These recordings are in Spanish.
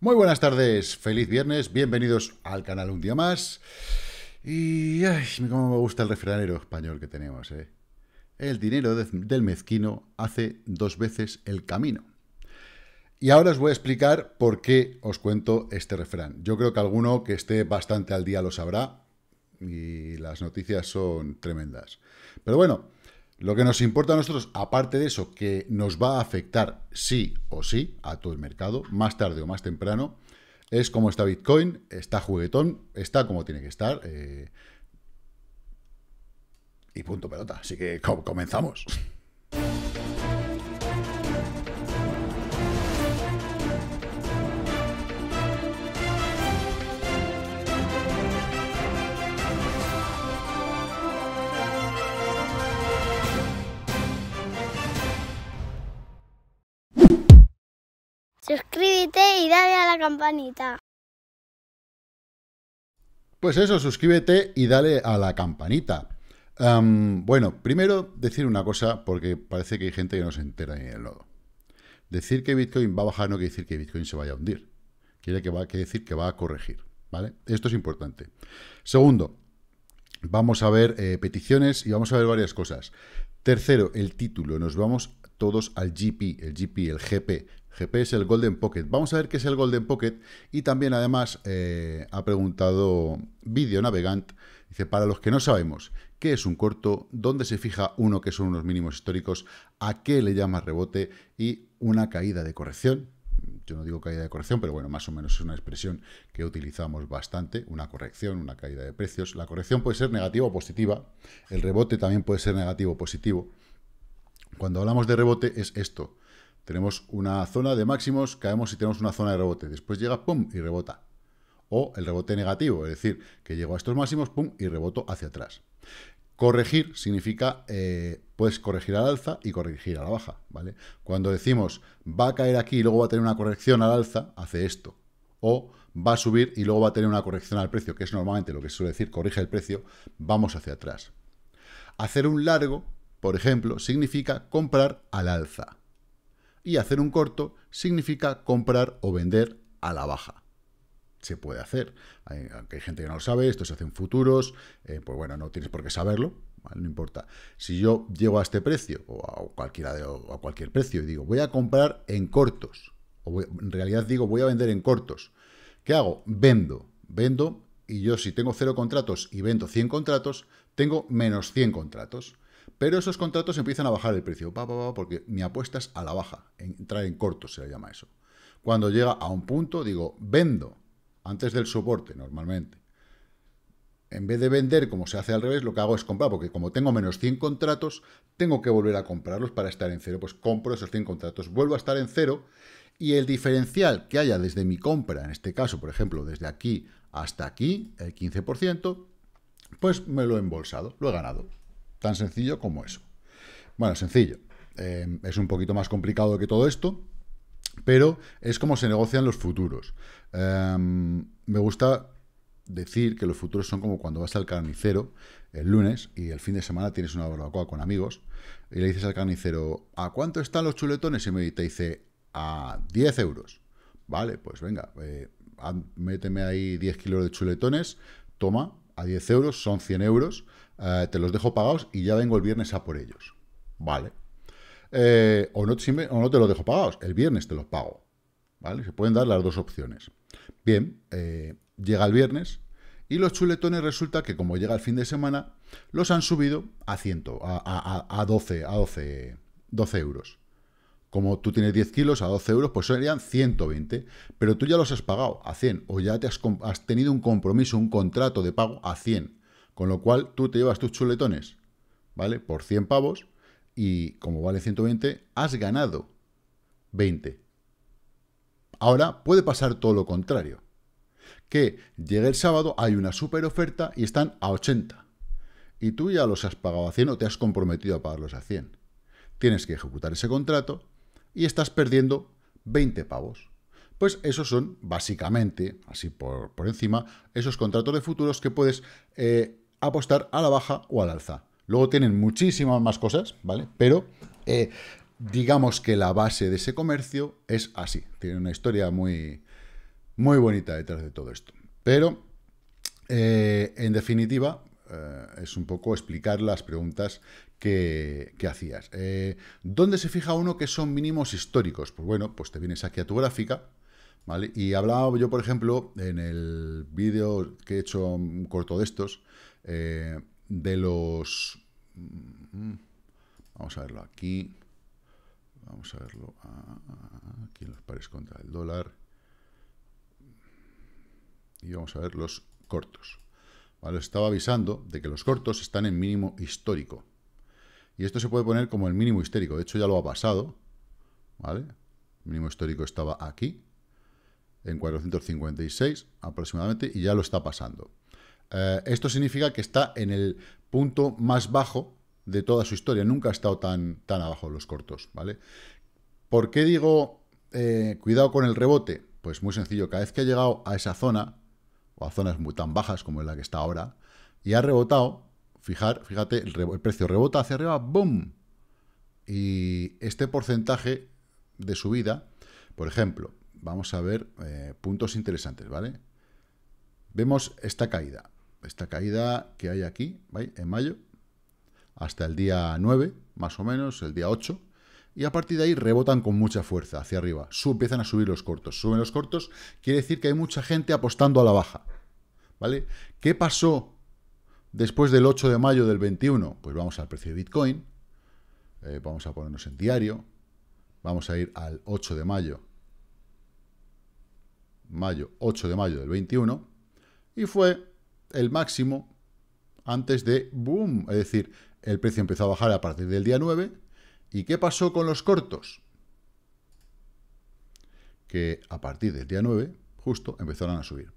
Muy buenas tardes, feliz viernes, bienvenidos al canal un día más. Y ay, cómo me gusta el refranero español que tenemos, ¿eh? El dinero del mezquino hace dos veces el camino. Y ahora os voy a explicar por qué os cuento este refrán. Yo creo que alguno que esté bastante al día lo sabrá y las noticias son tremendas. Pero bueno, lo que nos importa a nosotros, aparte de eso, que nos va a afectar sí o sí a todo el mercado, más tarde o más temprano, es cómo está Bitcoin, está juguetón, está como tiene que estar. Eh, y punto pelota. Así que comenzamos. suscríbete y dale a la campanita. Pues eso, suscríbete y dale a la campanita. bueno, primero decir una cosa, porque parece que hay gente que no se entera ni el lodo. Decir que Bitcoin va a bajar no quiere decir que Bitcoin se vaya a hundir. Quiere que va, decir que va a corregir. ¿vale? Esto es importante. Segundo, vamos a ver eh, peticiones y vamos a ver varias cosas. Tercero, el título. Nos vamos todos al GP, el GP, el GP, GPS, el Golden Pocket. Vamos a ver qué es el Golden Pocket y también además eh, ha preguntado Video Navegant, dice, para los que no sabemos qué es un corto, dónde se fija uno que son unos mínimos históricos, a qué le llama rebote y una caída de corrección, yo no digo caída de corrección, pero bueno, más o menos es una expresión que utilizamos bastante, una corrección, una caída de precios. La corrección puede ser negativa o positiva, el rebote también puede ser negativo o positivo. Cuando hablamos de rebote es esto, tenemos una zona de máximos, caemos y tenemos una zona de rebote. Después llega, pum, y rebota. O el rebote negativo, es decir, que llego a estos máximos, pum, y reboto hacia atrás. Corregir significa, eh, puedes corregir al alza y corregir a la baja, ¿vale? Cuando decimos, va a caer aquí y luego va a tener una corrección al alza, hace esto. O va a subir y luego va a tener una corrección al precio, que es normalmente lo que se suele decir, corrige el precio, vamos hacia atrás. Hacer un largo, por ejemplo, significa comprar al alza y hacer un corto significa comprar o vender a la baja. Se puede hacer, hay, aunque hay gente que no lo sabe, esto se hace en futuros, eh, pues bueno, no tienes por qué saberlo, no importa. Si yo llego a este precio o a, cualquiera a cualquier precio y digo voy a comprar en cortos, o en realidad digo voy a vender en cortos, ¿qué hago? Vendo, vendo y yo si tengo cero contratos y vendo 100 contratos, tengo menos 100 contratos. Pero esos contratos empiezan a bajar el precio, pa, porque mi apuesta es a la baja, entrar en corto se le llama eso. Cuando llega a un punto, digo, vendo antes del soporte normalmente. En vez de vender como se hace al revés, lo que hago es comprar, porque como tengo menos 100 contratos, tengo que volver a comprarlos para estar en cero. Pues compro esos 100 contratos, vuelvo a estar en cero y el diferencial que haya desde mi compra, en este caso, por ejemplo, desde aquí hasta aquí, el 15%, pues me lo he embolsado, lo he ganado. Tan sencillo como eso. Bueno, sencillo. Eh, es un poquito más complicado que todo esto, pero es como se negocian los futuros. Em, me gusta decir que los futuros son como cuando vas al carnicero el lunes y el fin de semana tienes una barbacoa con amigos y le dices al carnicero, ¿a cuánto están los chuletones? Y me te dice, a 10 euros. Vale, pues venga, eh, méteme ahí 10 kilos de chuletones, toma, a 10 euros, son 100 euros, eh, te los dejo pagados y ya vengo el viernes a por ellos. Vale. Eh, o, no, te los dejo pagados, el viernes te los pago. ¿Vale? Se pueden dar las dos opciones. Bien, eh, llega el viernes y los chuletones resulta que como llega el fin de semana, los han subido a 100, a, a 12, a 12, euros. Como tú tienes 10 kilos a 12 euros, pues serían 120, pero tú ya los has pagado a 100 o ya te has, has tenido un compromiso, un contrato de pago a 100 con lo cual, tú te llevas tus chuletones, ¿vale? Por 100 pavos y como vale 120, has ganado 20. Ahora puede pasar todo lo contrario. Que llega el sábado, hay una super oferta y están a 80. Y tú ya los has pagado a 100 o te has comprometido a pagarlos a 100. Tienes que ejecutar ese contrato y estás perdiendo 20 pavos. Pues esos son básicamente, así por, encima, esos contratos de futuros que puedes eh, apostar a la baja o al alza. Luego tienen muchísimas más cosas, ¿vale? Pero eh, digamos que la base de ese comercio es así. Tiene una historia muy, muy bonita detrás de todo esto. Pero, eh, en definitiva, eh, es un poco explicar las preguntas que, que hacías. ¿Dónde se fija uno que son mínimos históricos? Pues bueno, pues te vienes aquí a tu gráfica, ¿vale? Y hablaba yo, por ejemplo, en el vídeo que he hecho mm, corto de estos, eh, de los... Mm, vamos a verlo aquí. Vamos a verlo aquí en los pares contra el dólar. Y vamos a ver los cortos. Vale, estaba avisando de que los cortos están en mínimo histórico. Y esto se puede poner como el mínimo histórico. De hecho, ya lo ha pasado. ¿Vale? El mínimo histórico estaba aquí, en 456 aproximadamente, y ya lo está pasando. Eh, esto significa que está en el punto más bajo de toda su historia. Nunca ha estado tan, tan abajo los cortos, ¿vale? ¿Por qué digo eh, cuidado con el rebote? Pues muy sencillo, cada vez que ha llegado a esa zona, o a zonas muy tan bajas como la que está ahora, y ha rebotado, fijar, fíjate, el, precio rebota hacia arriba, ¡boom! Y este porcentaje de subida, por ejemplo, vamos a ver eh, puntos interesantes, ¿vale? Vemos esta caída, esta caída que hay aquí, ¿vale? en mayo, hasta el día 9, más o menos, el día 8, y a partir de ahí rebotan con mucha fuerza hacia arriba. Su, empiezan a subir los cortos. Suben los cortos, quiere decir que hay mucha gente apostando a la baja. ¿Vale? ¿Qué pasó después del 8 de mayo del 21? Pues vamos al precio de Bitcoin, eh, vamos a ponernos en diario, vamos a ir al 8 de mayo, mayo, 8 de mayo del 21, y fue el máximo antes de boom, es decir, el precio empezó a bajar a partir del día 9. ¿Y qué pasó con los cortos? Que a partir del día 9, justo, empezaron a subir.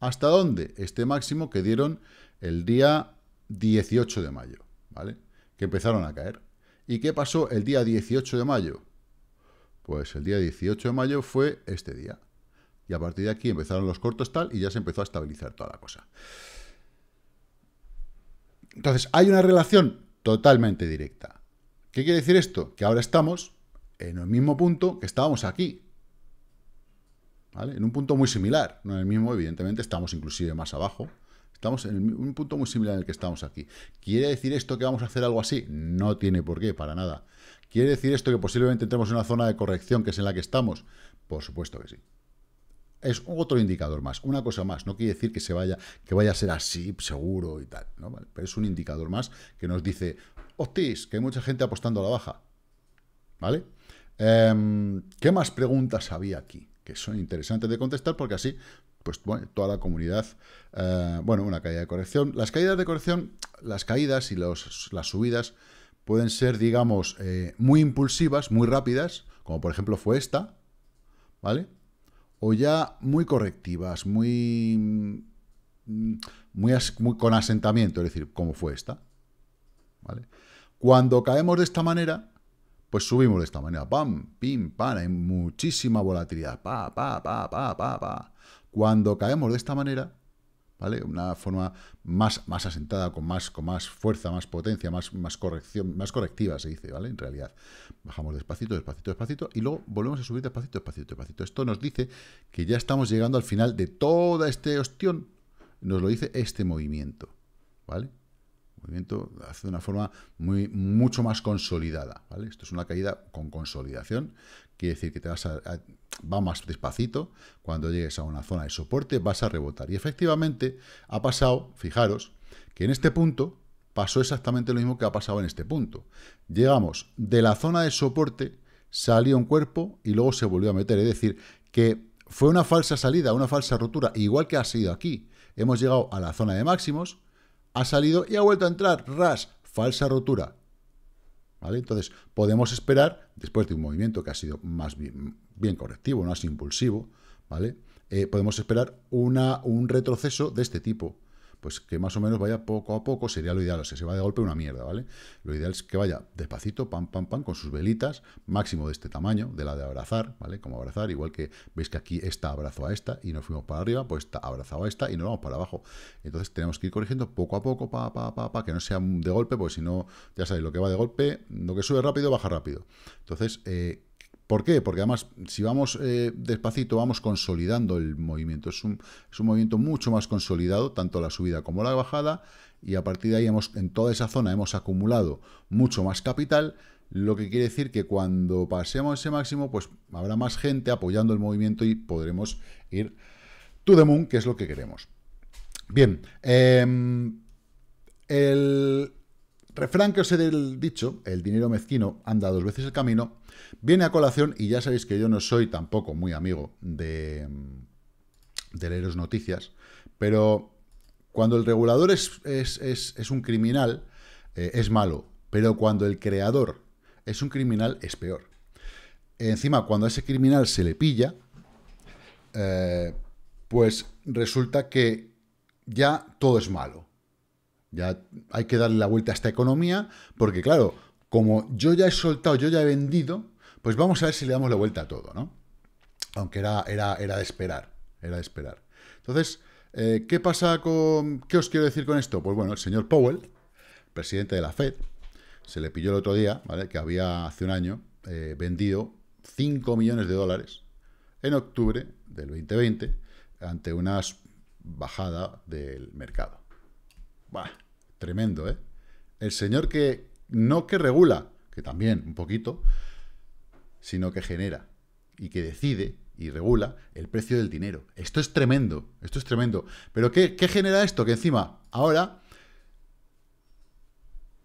¿Hasta dónde? Este máximo que dieron el día 18 de mayo, ¿vale? Que empezaron a caer. ¿Y qué pasó el día 18 de mayo? Pues el día 18 de mayo fue este día. Y a partir de aquí empezaron los cortos tal y ya se empezó a estabilizar toda la cosa. Entonces, hay una relación totalmente directa. ¿Qué quiere decir esto? Que ahora estamos en el mismo punto que estábamos aquí. ¿Vale? En un punto muy similar, no en el mismo, evidentemente, estamos inclusive más abajo. Estamos en un punto muy similar en el que estamos aquí. ¿Quiere decir esto que vamos a hacer algo así? No tiene por qué, para nada. ¿Quiere decir esto que posiblemente entremos en una zona de corrección que es en la que estamos? Por supuesto que sí es otro indicador más, una cosa más. No quiere decir que se vaya, que vaya a ser así, seguro y tal. ¿no? pero es un indicador más que nos dice, hostis, que hay mucha gente apostando a la baja. ¿Vale? Em, ¿Qué más preguntas había aquí? Que son interesantes de contestar porque así, pues toda la comunidad, eh, bueno, una caída de corrección. Las caídas de corrección, las caídas y las subidas pueden ser, digamos, eh, muy impulsivas, muy rápidas, como por ejemplo fue esta, ¿vale? o ya muy correctivas, muy, mm, muy, con asentamiento, es decir, como fue esta. ¿Vale? Cuando caemos de esta manera, pues subimos de esta manera, pam, pim, pam, hay muchísima volatilidad, pa, pa, pa, pa, Cuando caemos de esta manera, ¿vale? Una forma más, más asentada, con más, con más fuerza, más potencia, más, más corrección, más correctiva se dice, ¿vale? En realidad. Bajamos despacito, despacito, despacito y luego volvemos a subir despacito, despacito, despacito. Esto nos dice que ya estamos llegando al final de toda esta ostión. Nos lo dice este movimiento, ¿vale? movimiento hace de una forma muy, mucho más consolidada, ¿vale? Esto es una caída con consolidación, Quiere decir que te vas va más despacito. Cuando llegues a una zona de soporte vas a rebotar. Y efectivamente ha pasado, fijaros, que en este punto pasó exactamente lo mismo que ha pasado en este punto. Llegamos de la zona de soporte, salió un cuerpo y luego se volvió a meter. Es decir, que fue una falsa salida, una falsa rotura, igual que ha sido aquí. Hemos llegado a la zona de máximos, ha salido y ha vuelto a entrar. Ras, falsa rotura. Entonces, podemos esperar, después de un movimiento que ha sido más bien, correctivo, no es impulsivo, ¿vale? Eh, podemos esperar una, un retroceso de este tipo, pues que más o menos vaya poco a poco, sería lo ideal, o sea, se va de golpe una mierda, ¿vale? Lo ideal es que vaya despacito, pam, pam, pam, con sus velitas, máximo de este tamaño, de la de abrazar, ¿vale? Como abrazar, igual que veis que aquí esta abrazó a esta y nos fuimos para arriba, pues está abrazado a esta y nos vamos para abajo. Entonces tenemos que ir corrigiendo poco a poco, pa, pa, pa, pa, que no sea de golpe, pues si no, ya sabéis, lo que va de golpe, lo que sube rápido, baja rápido. Entonces, eh, ¿Por qué? Porque además, si vamos eh, despacito, vamos consolidando el movimiento. Es un, movimiento mucho más consolidado, tanto la subida como la bajada, y a partir de ahí hemos, en toda esa zona hemos acumulado mucho más capital, lo que quiere decir que cuando pasemos ese máximo, pues habrá más gente apoyando el movimiento y podremos ir to the moon, que es lo que queremos. Bien, em, el refrán que os he dicho, el dinero mezquino anda dos veces el camino, viene a colación, y ya sabéis que yo no soy tampoco muy amigo de, leeros noticias, pero cuando el regulador es, un criminal, eh, es malo, pero cuando el creador es un criminal, es peor. Encima, cuando a ese criminal se le pilla, eh, pues resulta que ya todo es malo. Ya hay que darle la vuelta a esta economía, porque claro, como yo ya he soltado, yo ya he vendido, pues vamos a ver si le damos la vuelta a todo, ¿no? Aunque era, era, era de esperar, era de esperar. Entonces, eh, ¿qué pasa con... qué os quiero decir con esto? Pues bueno, el señor Powell, presidente de la Fed, se le pilló el otro día, ¿vale? Que había hace un año eh, vendido 5 millones de dólares en octubre del 2020 ante una bajada del mercado. Bah, tremendo, ¿eh? El señor que no que regula, que también un poquito, sino que genera y que decide y regula el precio del dinero. Esto es tremendo, esto es tremendo. Pero ¿qué, genera esto? Que encima, ahora,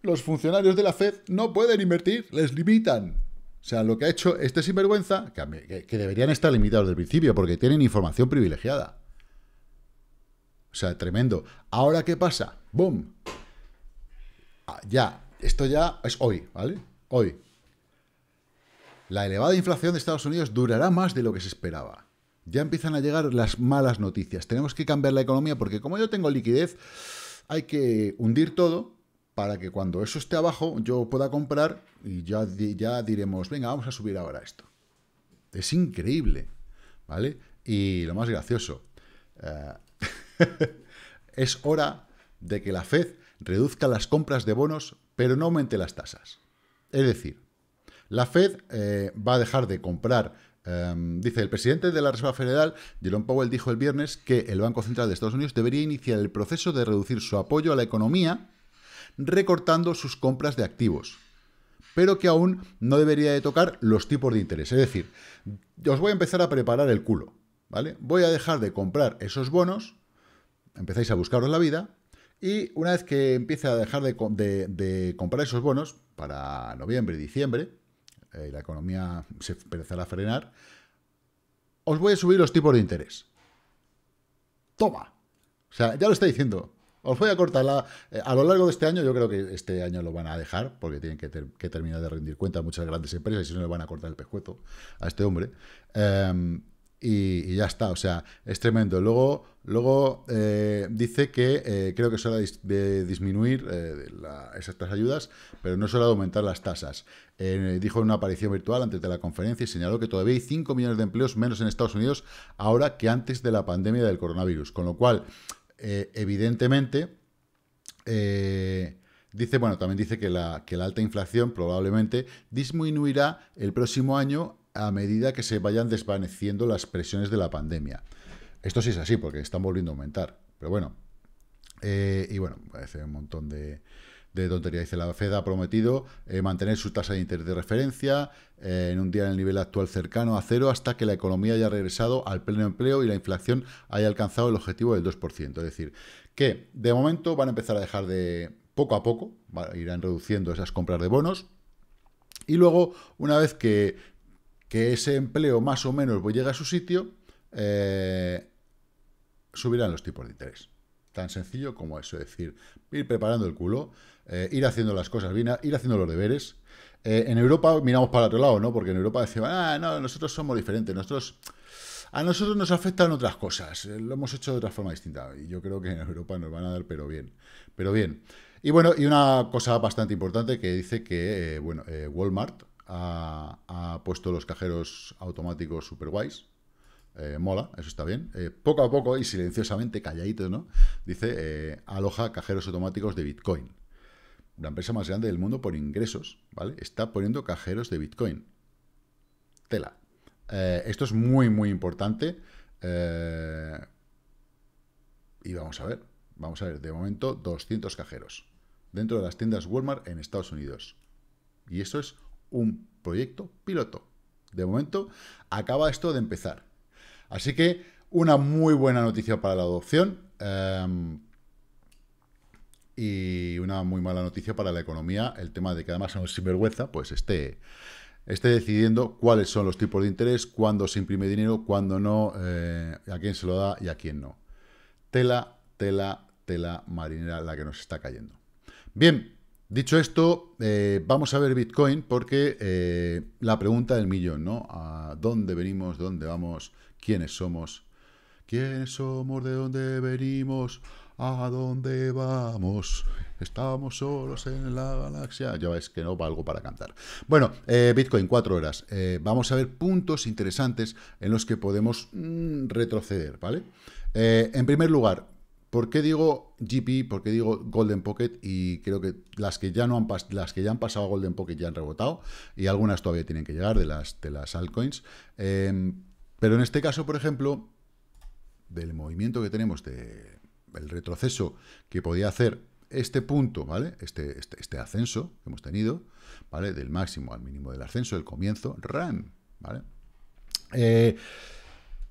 los funcionarios de la Fed no pueden invertir, les limitan. O sea, lo que ha hecho este sinvergüenza, que, deberían estar limitados desde el principio porque tienen información privilegiada. O sea, tremendo. Ahora, ¿qué pasa? ¡Boom! Ah, ya, esto ya es hoy, ¿vale? Hoy, la elevada inflación de Estados Unidos durará más de lo que se esperaba. Ya empiezan a llegar las malas noticias. Tenemos que cambiar la economía porque como yo tengo liquidez, hay que hundir todo para que cuando eso esté abajo yo pueda comprar y ya, ya diremos, venga, vamos a subir ahora esto. Es increíble, ¿vale? Y lo más gracioso, eh, es hora de que la Fed reduzca las compras de bonos, pero no aumente las tasas. Es decir, la Fed eh, va a dejar de comprar. Em, dice el presidente de la Reserva Federal, Jerome Powell, dijo el viernes que el Banco Central de Estados Unidos debería iniciar el proceso de reducir su apoyo a la economía recortando sus compras de activos, pero que aún no debería de tocar los tipos de interés. Es decir, os voy a empezar a preparar el culo, ¿vale? Voy a dejar de comprar esos bonos, empezáis a buscaros la vida, y una vez que empiece a dejar de comprar esos bonos, para noviembre y diciembre, eh, la economía se empezará a frenar, os voy a subir los tipos de interés. Toma. O sea, ya lo está diciendo. Os voy a cortar eh, a lo largo de este año, yo creo que este año lo van a dejar, porque tienen que, terminar de rendir cuenta muchas grandes empresas y si no le van a cortar el pejueto a este hombre. Eh, y, ya está, o sea, es tremendo. Luego, luego eh, dice que eh, creo que es hora de, disminuir esas eh, ayudas, pero no es hora de aumentar las tasas. dijo en una aparición virtual antes de la conferencia y señaló que todavía hay 5 millones de empleos menos en Estados Unidos ahora que antes de la pandemia del coronavirus, con lo cual, evidentemente, dice, bueno, también dice que la, que la alta inflación probablemente disminuirá el próximo año a medida que se vayan desvaneciendo las presiones de la pandemia. Esto sí es así, porque están volviendo a aumentar. Pero bueno, eh, y bueno, parece un montón de, tontería. Dice, la Fed ha prometido eh, mantener su tasa de interés de referencia eh, en un día en el nivel actual cercano a cero hasta que la economía haya regresado al pleno empleo y la inflación haya alcanzado el objetivo del 2%. Es decir, que de momento van a empezar a dejar de poco a poco, irán reduciendo esas compras de bonos. Y luego, una vez que que ese empleo más o menos pues llega a su sitio, eh, subirán los tipos de interés. Tan sencillo como eso, es decir, ir preparando el culo, eh, ir haciendo las cosas bien, ir haciendo los deberes. Eh, en Europa miramos para otro lado, ¿no? Porque en Europa decimos, ah, no, nosotros somos diferentes, nosotros... A nosotros nos afectan otras cosas, lo hemos hecho de otra forma distinta y yo creo que en Europa nos van a dar pero bien, pero bien. Y bueno, y una cosa bastante importante que dice que, bueno, Walmart ha, puesto los cajeros automáticos super guays. Eh, mola, eso está bien. Eh, poco a poco y silenciosamente, calladito ¿no? Dice, eh, aloja cajeros automáticos de Bitcoin. La empresa más grande del mundo por ingresos, ¿vale? Está poniendo cajeros de Bitcoin. Tela. esto es muy, muy importante. y vamos a ver, vamos a ver, de momento 200 cajeros dentro de las tiendas Walmart en Estados Unidos. Y eso es un proyecto piloto. De momento, acaba esto de empezar. Así que, una muy buena noticia para la adopción em, y una muy mala noticia para la economía, el tema de que además a sinvergüenza, pues esté, esté decidiendo cuáles son los tipos de interés, cuándo se imprime dinero, cuándo no, eh, a quién se lo da y a quién no. Tela, tela, tela marinera la que nos está cayendo. Bien, Dicho esto, eh, vamos a ver Bitcoin porque eh, la pregunta del millón, ¿no? ¿A dónde venimos? ¿Dónde vamos? ¿Quiénes somos? ¿Quiénes somos? ¿De dónde venimos? ¿A dónde vamos? Estamos solos en la galaxia. Ya ves que no valgo para cantar. Bueno, eh, Bitcoin, cuatro horas. vamos a ver puntos interesantes en los que podemos mm, retroceder, ¿vale? en primer lugar, ¿Por qué digo GP? ¿Por qué digo Golden Pocket? Y creo que las que ya no han las que ya han pasado a Golden Pocket ya han rebotado y algunas todavía tienen que llegar de las, de las altcoins. Em, pero en este caso, por ejemplo, del movimiento que tenemos de el retroceso que podía hacer este punto, ¿vale? Este, este, este ascenso que hemos tenido, ¿vale? Del máximo al mínimo del ascenso, el comienzo, ram, ¿vale? Eh,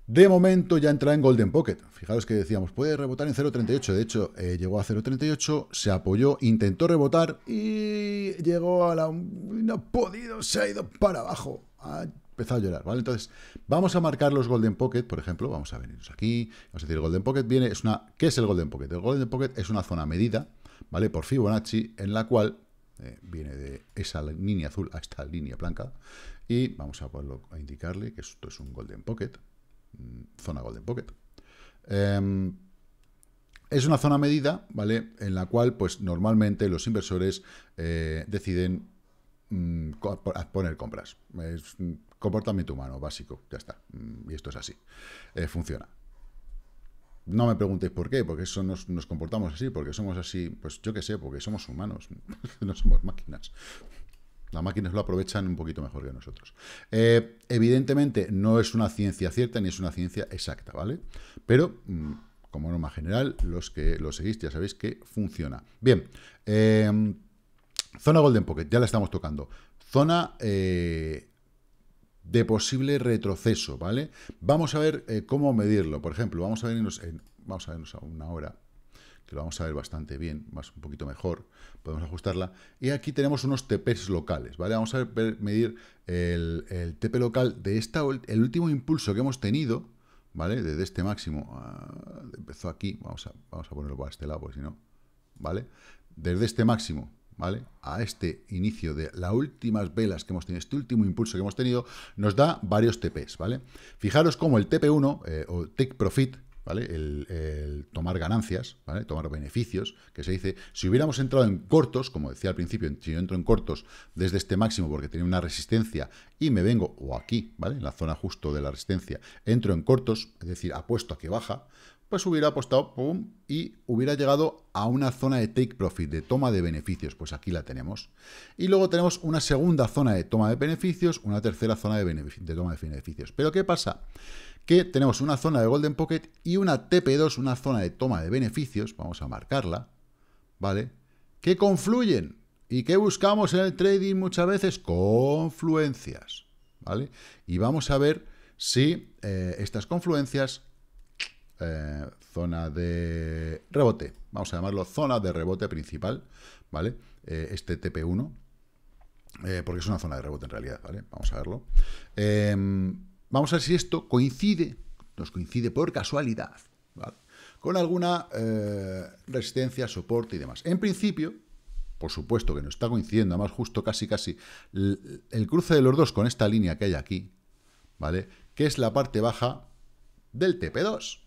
de momento ya entra en Golden Pocket. Fijaros que decíamos, puede rebotar en 0.38. De hecho, eh, llegó a 0.38, se apoyó, intentó rebotar y llegó a la... No ha podido, se ha ido para abajo. Ha empezado a llorar, ¿vale? Entonces, vamos a marcar los Golden Pocket, por ejemplo. Vamos a venirnos aquí. Vamos a decir, Golden Pocket viene... Es una, ¿Qué es el Golden Pocket? El Golden Pocket es una zona medida, ¿vale? Por Fibonacci, en la cual eh, viene de esa línea azul a esta línea blanca. Y vamos a, a indicarle que esto es un Golden Pocket. Mm, zona Golden Pocket. Em, es una zona medida, ¿vale? En la cual, pues normalmente los inversores eh, deciden mm, poner compras. Es comportamiento humano básico, ya está. Mm, y esto es así. Eh, funciona. No me preguntéis por qué, porque eso nos, nos comportamos así, porque somos así, pues yo qué sé, porque somos humanos, no somos máquinas. Las máquinas lo aprovechan un poquito mejor que nosotros. Eh, evidentemente, no es una ciencia cierta ni es una ciencia exacta, ¿vale? Pero, mm, como norma general, los que lo seguís ya sabéis que funciona. Bien, eh, zona Golden Pocket, ya la estamos tocando. Zona eh, de posible retroceso, ¿vale? Vamos a ver cómo medirlo. Por ejemplo, vamos a vernos vamos a vernos a una hora que lo vamos a ver bastante bien, más un poquito mejor, podemos ajustarla. Y aquí tenemos unos TPs locales, ¿vale? Vamos a medir el, el, TP local de esta, el último impulso que hemos tenido, ¿vale? Desde este máximo, ah, empezó aquí, vamos a, vamos a ponerlo para este lado, porque si no, ¿vale? Desde este máximo, ¿vale? A este inicio de las últimas velas que hemos tenido, este último impulso que hemos tenido, nos da varios TPs, ¿vale? Fijaros cómo el TP1, eh, o Take Profit, el, tomar ganancias, Tomar beneficios, que se dice, si hubiéramos entrado en cortos, como decía al principio, si yo entro en cortos desde este máximo porque tenía una resistencia y me vengo, o aquí, ¿vale? En la zona justo de la resistencia, entro en cortos, es decir, apuesto a que baja, pues hubiera apostado pum, y hubiera llegado a una zona de take profit, de toma de beneficios, pues aquí la tenemos. Y luego tenemos una segunda zona de toma de beneficios, una tercera zona de, toma de beneficios. Pero ¿qué pasa? Que tenemos una zona de Golden Pocket y una TP2, una zona de toma de beneficios, vamos a marcarla, ¿vale? Que confluyen. ¿Y qué buscamos en el trading muchas veces? Confluencias, ¿vale? Y vamos a ver si eh, estas confluencias eh, zona de rebote, vamos a llamarlo zona de rebote principal, ¿vale? Eh, este TP1, eh, porque es una zona de rebote en realidad, ¿vale? Vamos a verlo. Em, vamos a ver si esto coincide, nos coincide por casualidad, ¿vale? Con alguna resistencia, soporte y demás. En principio, por supuesto que no está coincidiendo, además justo casi casi el, cruce de los dos con esta línea que hay aquí, ¿vale? Que es la parte baja del TP2,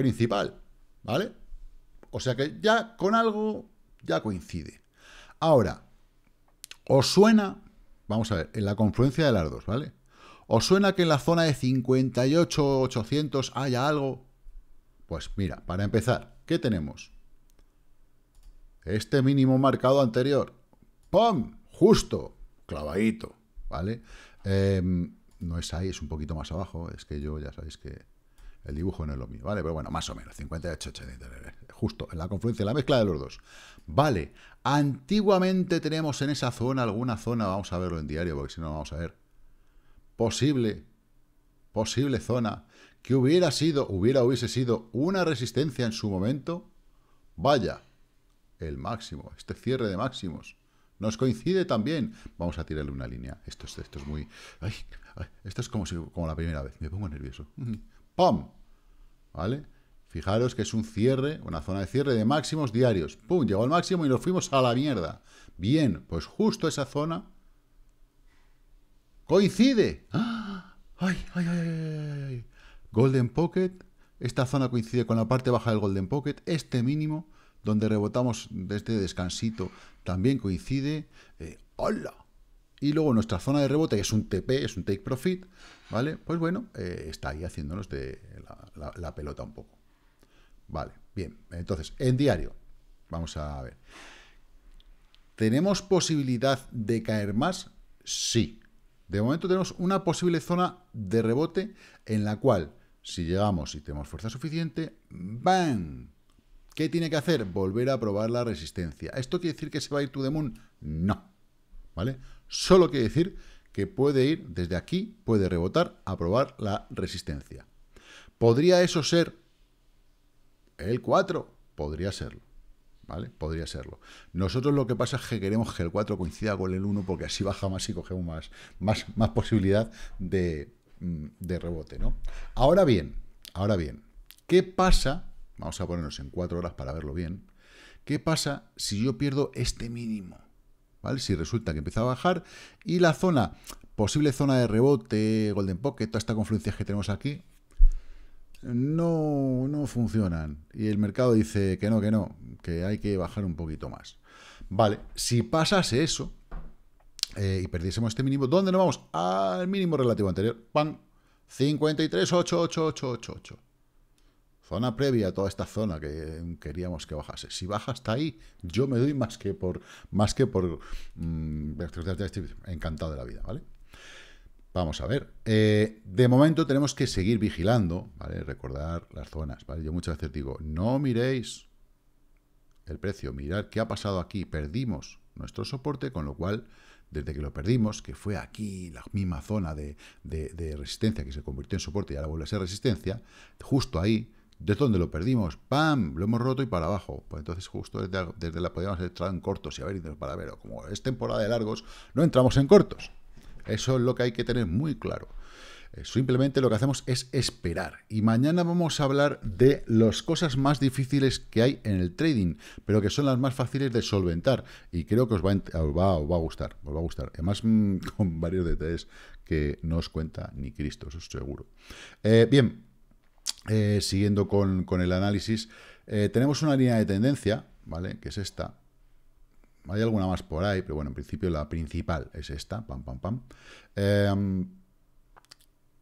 principal, ¿vale? O sea que ya con algo ya coincide. Ahora, ¿os suena? Vamos a ver, en la confluencia de las dos, ¿vale? ¿Os suena que en la zona de 58,800 haya algo? Pues mira, para empezar, ¿qué tenemos? Este mínimo marcado anterior. ¡Pum! Justo, clavadito, ¿vale? Em, no es ahí, es un poquito más abajo. Es que yo ya sabéis que el dibujo no es lo mío, ¿vale? Pero bueno, más o menos, 58, eh, justo en la confluencia, la mezcla de los dos. Vale, antiguamente tenemos en esa zona, alguna zona, vamos a verlo en diario, porque si no vamos a ver, posible, posible zona, que hubiera sido, hubiera, hubiese sido una resistencia en su momento, vaya, el máximo, este cierre de máximos. Nos coincide también. Vamos a tirarle una línea. Esto, es muy... esto es como, si, como la primera vez. Me pongo nervioso. ¿Vale? Fijaros que es un cierre, una zona de cierre de máximos diarios. ¡Pum! Llegó al máximo y nos fuimos a la mierda. Bien, pues justo esa zona coincide. ¡Ah! ¡Ay, ay, ay, ay, Golden Pocket. Esta zona coincide con la parte baja del Golden Pocket. Este mínimo, donde rebotamos de este descansito, también coincide. Eh, ¡Hola! Y luego nuestra zona de rebote, que es un TP, es un take profit, ¿vale? Pues bueno, eh, está ahí haciéndonos de la, pelota un poco. Vale, bien. Entonces, en diario, vamos a ver. ¿Tenemos posibilidad de caer más? Sí. De momento tenemos una posible zona de rebote en la cual, si llegamos y tenemos fuerza suficiente, ¡bam! ¿Qué tiene que hacer? Volver a probar la resistencia. ¿Esto quiere decir que se va a ir to the moon? No. ¿Vale? Solo quiere decir que puede ir desde aquí, puede rebotar a probar la resistencia. ¿Podría eso ser el 4? Podría serlo. ¿Vale? Podría serlo. Nosotros lo que pasa es que queremos que el 4 coincida con el 1 porque así baja más y cogemos más, más, más posibilidad de, mm, de rebote, ¿no? Ahora bien, ahora bien, ¿qué pasa? Vamos a ponernos en 4 horas para verlo bien. ¿Qué pasa si yo pierdo este mínimo? ¿vale? Si resulta que empieza a bajar y la zona, posible zona de rebote, golden pocket, toda esta confluencia que tenemos aquí, no, no funcionan. Y el mercado dice que no, que no, que hay que bajar un poquito más. Vale, si pasase eso eh, y perdiésemos este mínimo, ¿dónde nos vamos? Al mínimo relativo anterior. ¡Pam! 53,8888. Zona previa a toda esta zona que queríamos que bajase. Si baja hasta ahí, yo me doy más que por... Más que por mm, encantado de la vida, ¿vale? Vamos a ver. Eh, de momento tenemos que seguir vigilando, ¿vale? Recordar las zonas, ¿vale? Yo muchas veces digo, no miréis el precio, mirad qué ha pasado aquí. Perdimos nuestro soporte, con lo cual, desde que lo perdimos, que fue aquí la misma zona de resistencia que se convirtió en soporte y ahora vuelve a ser resistencia, justo ahí ¿De dónde lo perdimos? ¡Pam! Lo hemos roto y para abajo. Pues entonces justo desde, la podíamos entrar en cortos y haber ido para ver. Como es temporada de largos, no entramos en cortos. Eso es lo que hay que tener muy claro. Eh, simplemente lo que hacemos es esperar. Y mañana vamos a hablar de las cosas más difíciles que hay en el trading, pero que son las más fáciles de solventar. Y creo que os va, a, gustar. Os va a gustar. Además, con varios detalles que no os cuenta ni Cristo, eso seguro. Eh, bien, eh, siguiendo con, el análisis, eh, tenemos una línea de tendencia, ¿vale? Que es esta. Hay alguna más por ahí, pero bueno, en principio la principal es esta, pam, pam, pam. Em,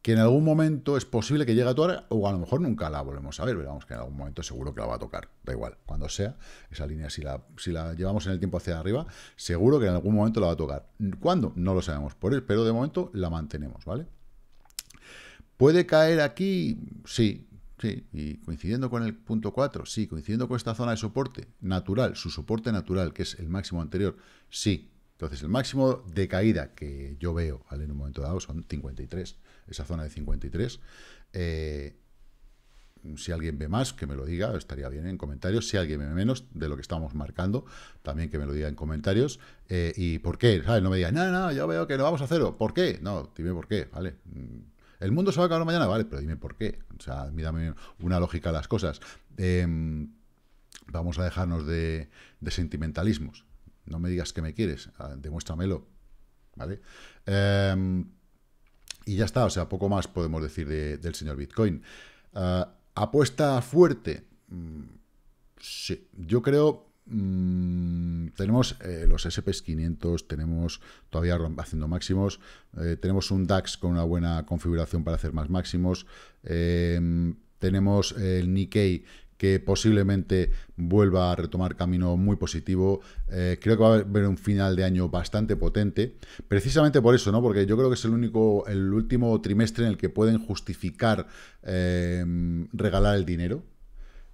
que en algún momento es posible que llegue a hora, o a lo mejor nunca la volvemos a ver, pero vamos que en algún momento seguro que la va a tocar, da igual, cuando sea, esa línea, si la, si la llevamos en el tiempo hacia arriba, seguro que en algún momento la va a tocar. ¿Cuándo? No lo sabemos, por él, pero de momento la mantenemos, ¿vale? ¿Puede caer aquí? Sí, sí. Y coincidiendo con el punto 4, sí. Coincidiendo con esta zona de soporte natural, su soporte natural, que es el máximo anterior, sí. Entonces, el máximo de caída que yo veo en un momento dado son 53, esa zona de 53. Eh, si alguien ve más, que me lo diga, estaría bien en comentarios. Si alguien ve menos de lo que estamos marcando, también que me lo diga en comentarios. Eh, ¿Y por qué? No me diga no, no, yo veo que lo vamos a hacer ¿Por qué? No, dime por qué, ¿vale? Mm, el mundo se va a acabar mañana, vale, pero dime por qué. O sea, mírame una lógica a las cosas. Em, vamos a dejarnos de, sentimentalismos. No me digas que me quieres, ah, demuéstramelo. ¿Vale? Em, y ya está, o sea, poco más podemos decir del señor Bitcoin. Ah, ¿Apuesta fuerte? Mm, sí, yo creo Mm, tenemos eh, los S&P 500, tenemos todavía haciendo máximos, eh, tenemos un DAX con una buena configuración para hacer más máximos, em, tenemos el Nikkei que posiblemente vuelva a retomar camino muy positivo. Eh, creo que va a haber un final de año bastante potente, precisamente por eso, ¿no? Porque yo creo que es el único, el último trimestre en el que pueden justificar em, regalar el dinero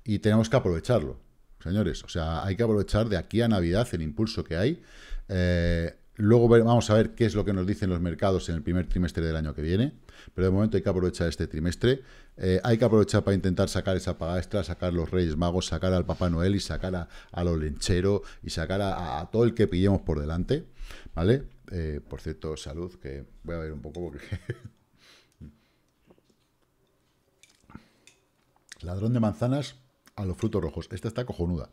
y tenemos que aprovecharlo señores. O sea, hay que aprovechar de aquí a Navidad el impulso que hay. Eh, luego vamos a ver qué es lo que nos dicen los mercados en el primer trimestre del año que viene. Pero de momento hay que aprovechar este trimestre. Eh, hay que aprovechar para intentar sacar esa paga extra, sacar los Reyes Magos, sacar al Papá Noel y sacar a, lo los Lenchero y sacar a, todo el que pillemos por delante. ¿Vale? Eh, por cierto, salud, que voy a ver un poco porque... Ladrón de manzanas a los frutos rojos. Esta está cojonuda.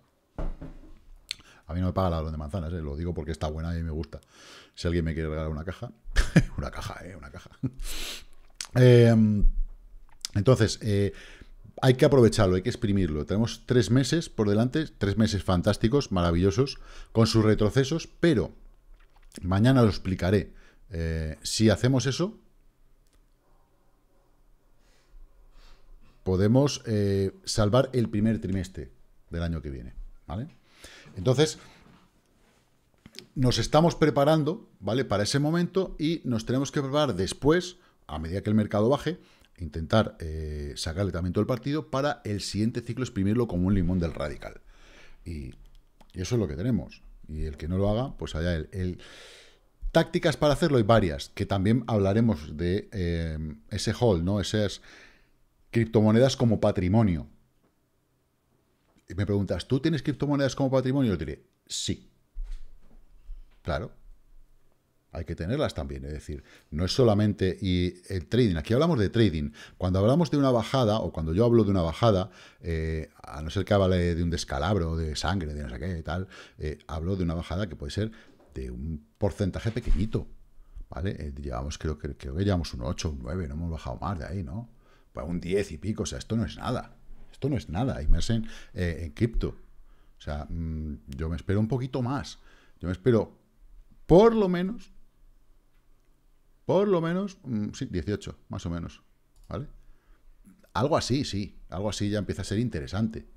A mí no me paga la de manzanas, eh, lo digo porque está buena y me gusta. Si alguien me quiere regalar una caja, una caja, eh, una caja. Em, entonces, eh, hay que aprovecharlo, hay que exprimirlo. Tenemos tres meses por delante, tres meses fantásticos, maravillosos, con sus retrocesos, pero mañana lo explicaré. si hacemos eso, podemos eh, salvar el primer trimestre del año que viene. ¿vale? Entonces, nos estamos preparando ¿vale? para ese momento y nos tenemos que preparar después, a medida que el mercado baje, intentar eh, sacarle también todo el partido para el siguiente ciclo exprimirlo como un limón del radical. Y, eso es lo que tenemos. Y el que no lo haga, pues allá el, tácticas para hacerlo hay varias, que también hablaremos de eh, ese hall, ¿no? criptomonedas como patrimonio. Y me preguntas, ¿tú tienes criptomonedas como patrimonio? Yo te diré, sí. Claro. Hay que tenerlas también, es decir, no es solamente y el trading. Aquí hablamos de trading. Cuando hablamos de una bajada, o cuando yo hablo de una bajada, eh, a no ser que hable de un descalabro, de sangre, de no sé qué, y tal, eh, hablo de una bajada que puede ser de un porcentaje pequeñito. ¿Vale? Eh, llevamos, creo, que creo que llevamos un 8, un 9, no hemos bajado más de ahí, ¿no? para un 10 y pico, o sea, esto no es nada. Esto no es nada, inmersión eh, en, cripto. O sea, mm, yo me espero un poquito más. Yo me espero por lo menos, por lo menos, mm, sí, 18, más o menos, ¿vale? Algo así, sí, algo así ya empieza a ser interesante.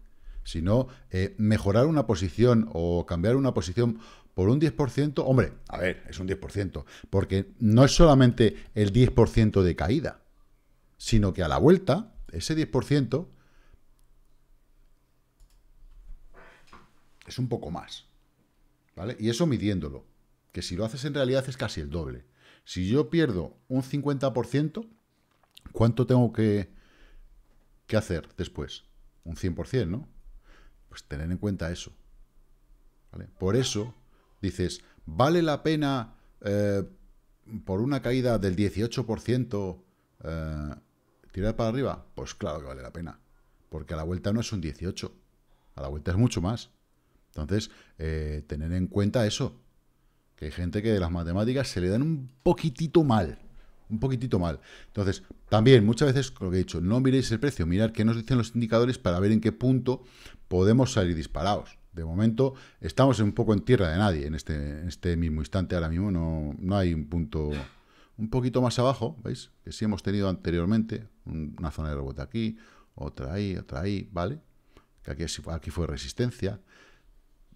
Si no, eh, mejorar una posición o cambiar una posición por un 10%, hombre, a ver, es un 10%, porque no es solamente el 10% de caída, sino que a la vuelta, ese 10% es un poco más. ¿Vale? Y eso midiéndolo, que si lo haces en realidad es casi el doble. Si yo pierdo un 50%, ¿cuánto tengo que, hacer después? Un 100%, ¿no? Pues tener en cuenta eso. Por eso dices, ¿vale la pena eh, por una caída del 18% eh, ¿Tirar para arriba? Pues claro que vale la pena. Porque a la vuelta no es un 18. A la vuelta es mucho más. Entonces, eh, tener en cuenta eso. Que hay gente que de las matemáticas se le dan un poquitito mal. Un poquitito mal. Entonces, también muchas veces, lo que he dicho, no miréis el precio, mirar qué nos dicen los indicadores para ver en qué punto podemos salir disparados. De momento, estamos un poco en tierra de nadie en este, este mismo instante. Ahora mismo no, no hay un punto un poquito más abajo, ¿veis? Que sí hemos tenido anteriormente una zona de rebote aquí, otra ahí, otra ahí, ¿vale? Que aquí, aquí fue resistencia.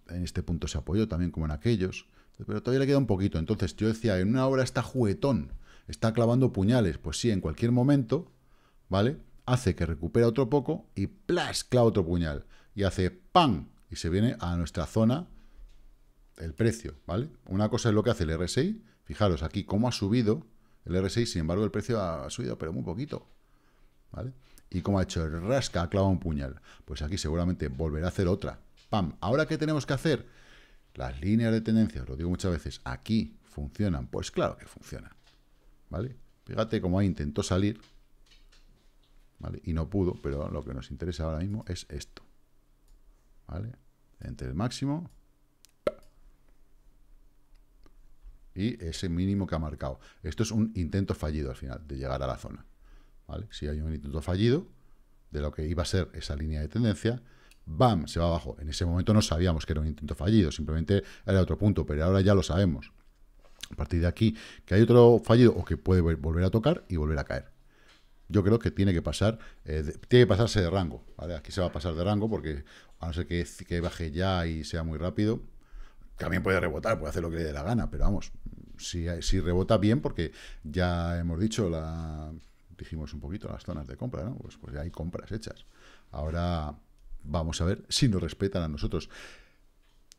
En este punto se apoyó también como en aquellos. Pero todavía le queda un poquito. Entonces yo decía, en una hora está juguetón, está clavando puñales. Pues sí, en cualquier momento, ¿vale? Hace que recupera otro poco y ¡plas! clava otro puñal. Y hace ¡pam! Y se viene a nuestra zona el precio, ¿vale? Una cosa es lo que hace el RSI Fijaros aquí cómo ha subido el R6, sin embargo el precio ha subido, pero muy poquito. ¿Vale? ¿Y cómo ha hecho el rasca? Ha clavado un puñal. Pues aquí seguramente volverá a hacer otra. ¡Pam! ¿Ahora qué tenemos que hacer? Las líneas de tendencia, os lo digo muchas veces, aquí funcionan. Pues claro que funcionan. ¿Vale? Fíjate cómo ha intentó salir. ¿Vale? Y no pudo, pero lo que nos interesa ahora mismo es esto. ¿Vale? Entre el máximo y ese mínimo que ha marcado. Esto es un intento fallido al final de llegar a la zona. ¿vale? Si hay un intento fallido de lo que iba a ser esa línea de tendencia, ¡bam! se va abajo. En ese momento no sabíamos que era un intento fallido, simplemente era otro punto, pero ahora ya lo sabemos. A partir de aquí, que hay otro fallido o que puede volver a tocar y volver a caer. Yo creo que tiene que pasar, eh, tiene que pasarse de rango. Aquí se va a pasar de rango porque a no ser que baje ya y sea muy rápido, también puede rebotar, puede hacer lo que le dé la gana, pero vamos, si, si rebota bien, porque ya hemos dicho, la, dijimos un poquito, las zonas de compra, ¿no? Pues, pues ya hay compras hechas. Ahora vamos a ver si nos respetan a nosotros.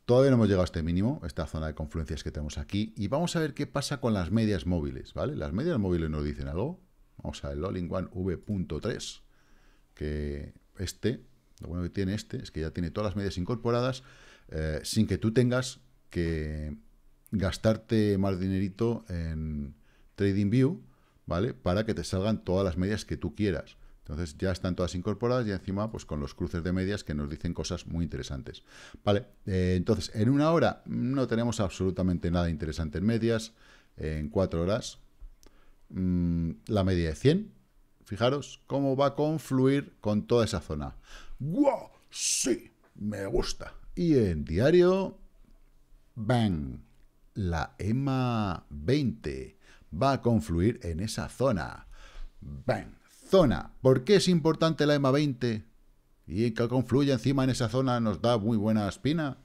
Todavía no hemos llegado a este mínimo, esta zona de confluencias que tenemos aquí, y vamos a ver qué pasa con las medias móviles, ¿vale? Las medias móviles nos dicen algo. Vamos a ver, Lolling One V.3, que este, lo bueno que tiene este es que ya tiene todas las medias incorporadas, eh, sin que tú tengas que gastarte más dinerito en TradingView, ¿vale? Para que te salgan todas las medias que tú quieras. Entonces ya están todas incorporadas y encima pues con los cruces de medias que nos dicen cosas muy interesantes. Vale, eh, entonces en una hora no tenemos absolutamente nada interesante en medias. en cuatro horas mm, la media de 100. Fijaros cómo va a confluir con toda esa zona. ¡Wow! Sí, me gusta. Y en diario Bang, la EMA 20, va a confluir en esa zona. Bang, zona. ¿Por qué es importante la EMA 20? Y que confluya encima en esa zona nos da muy buena espina.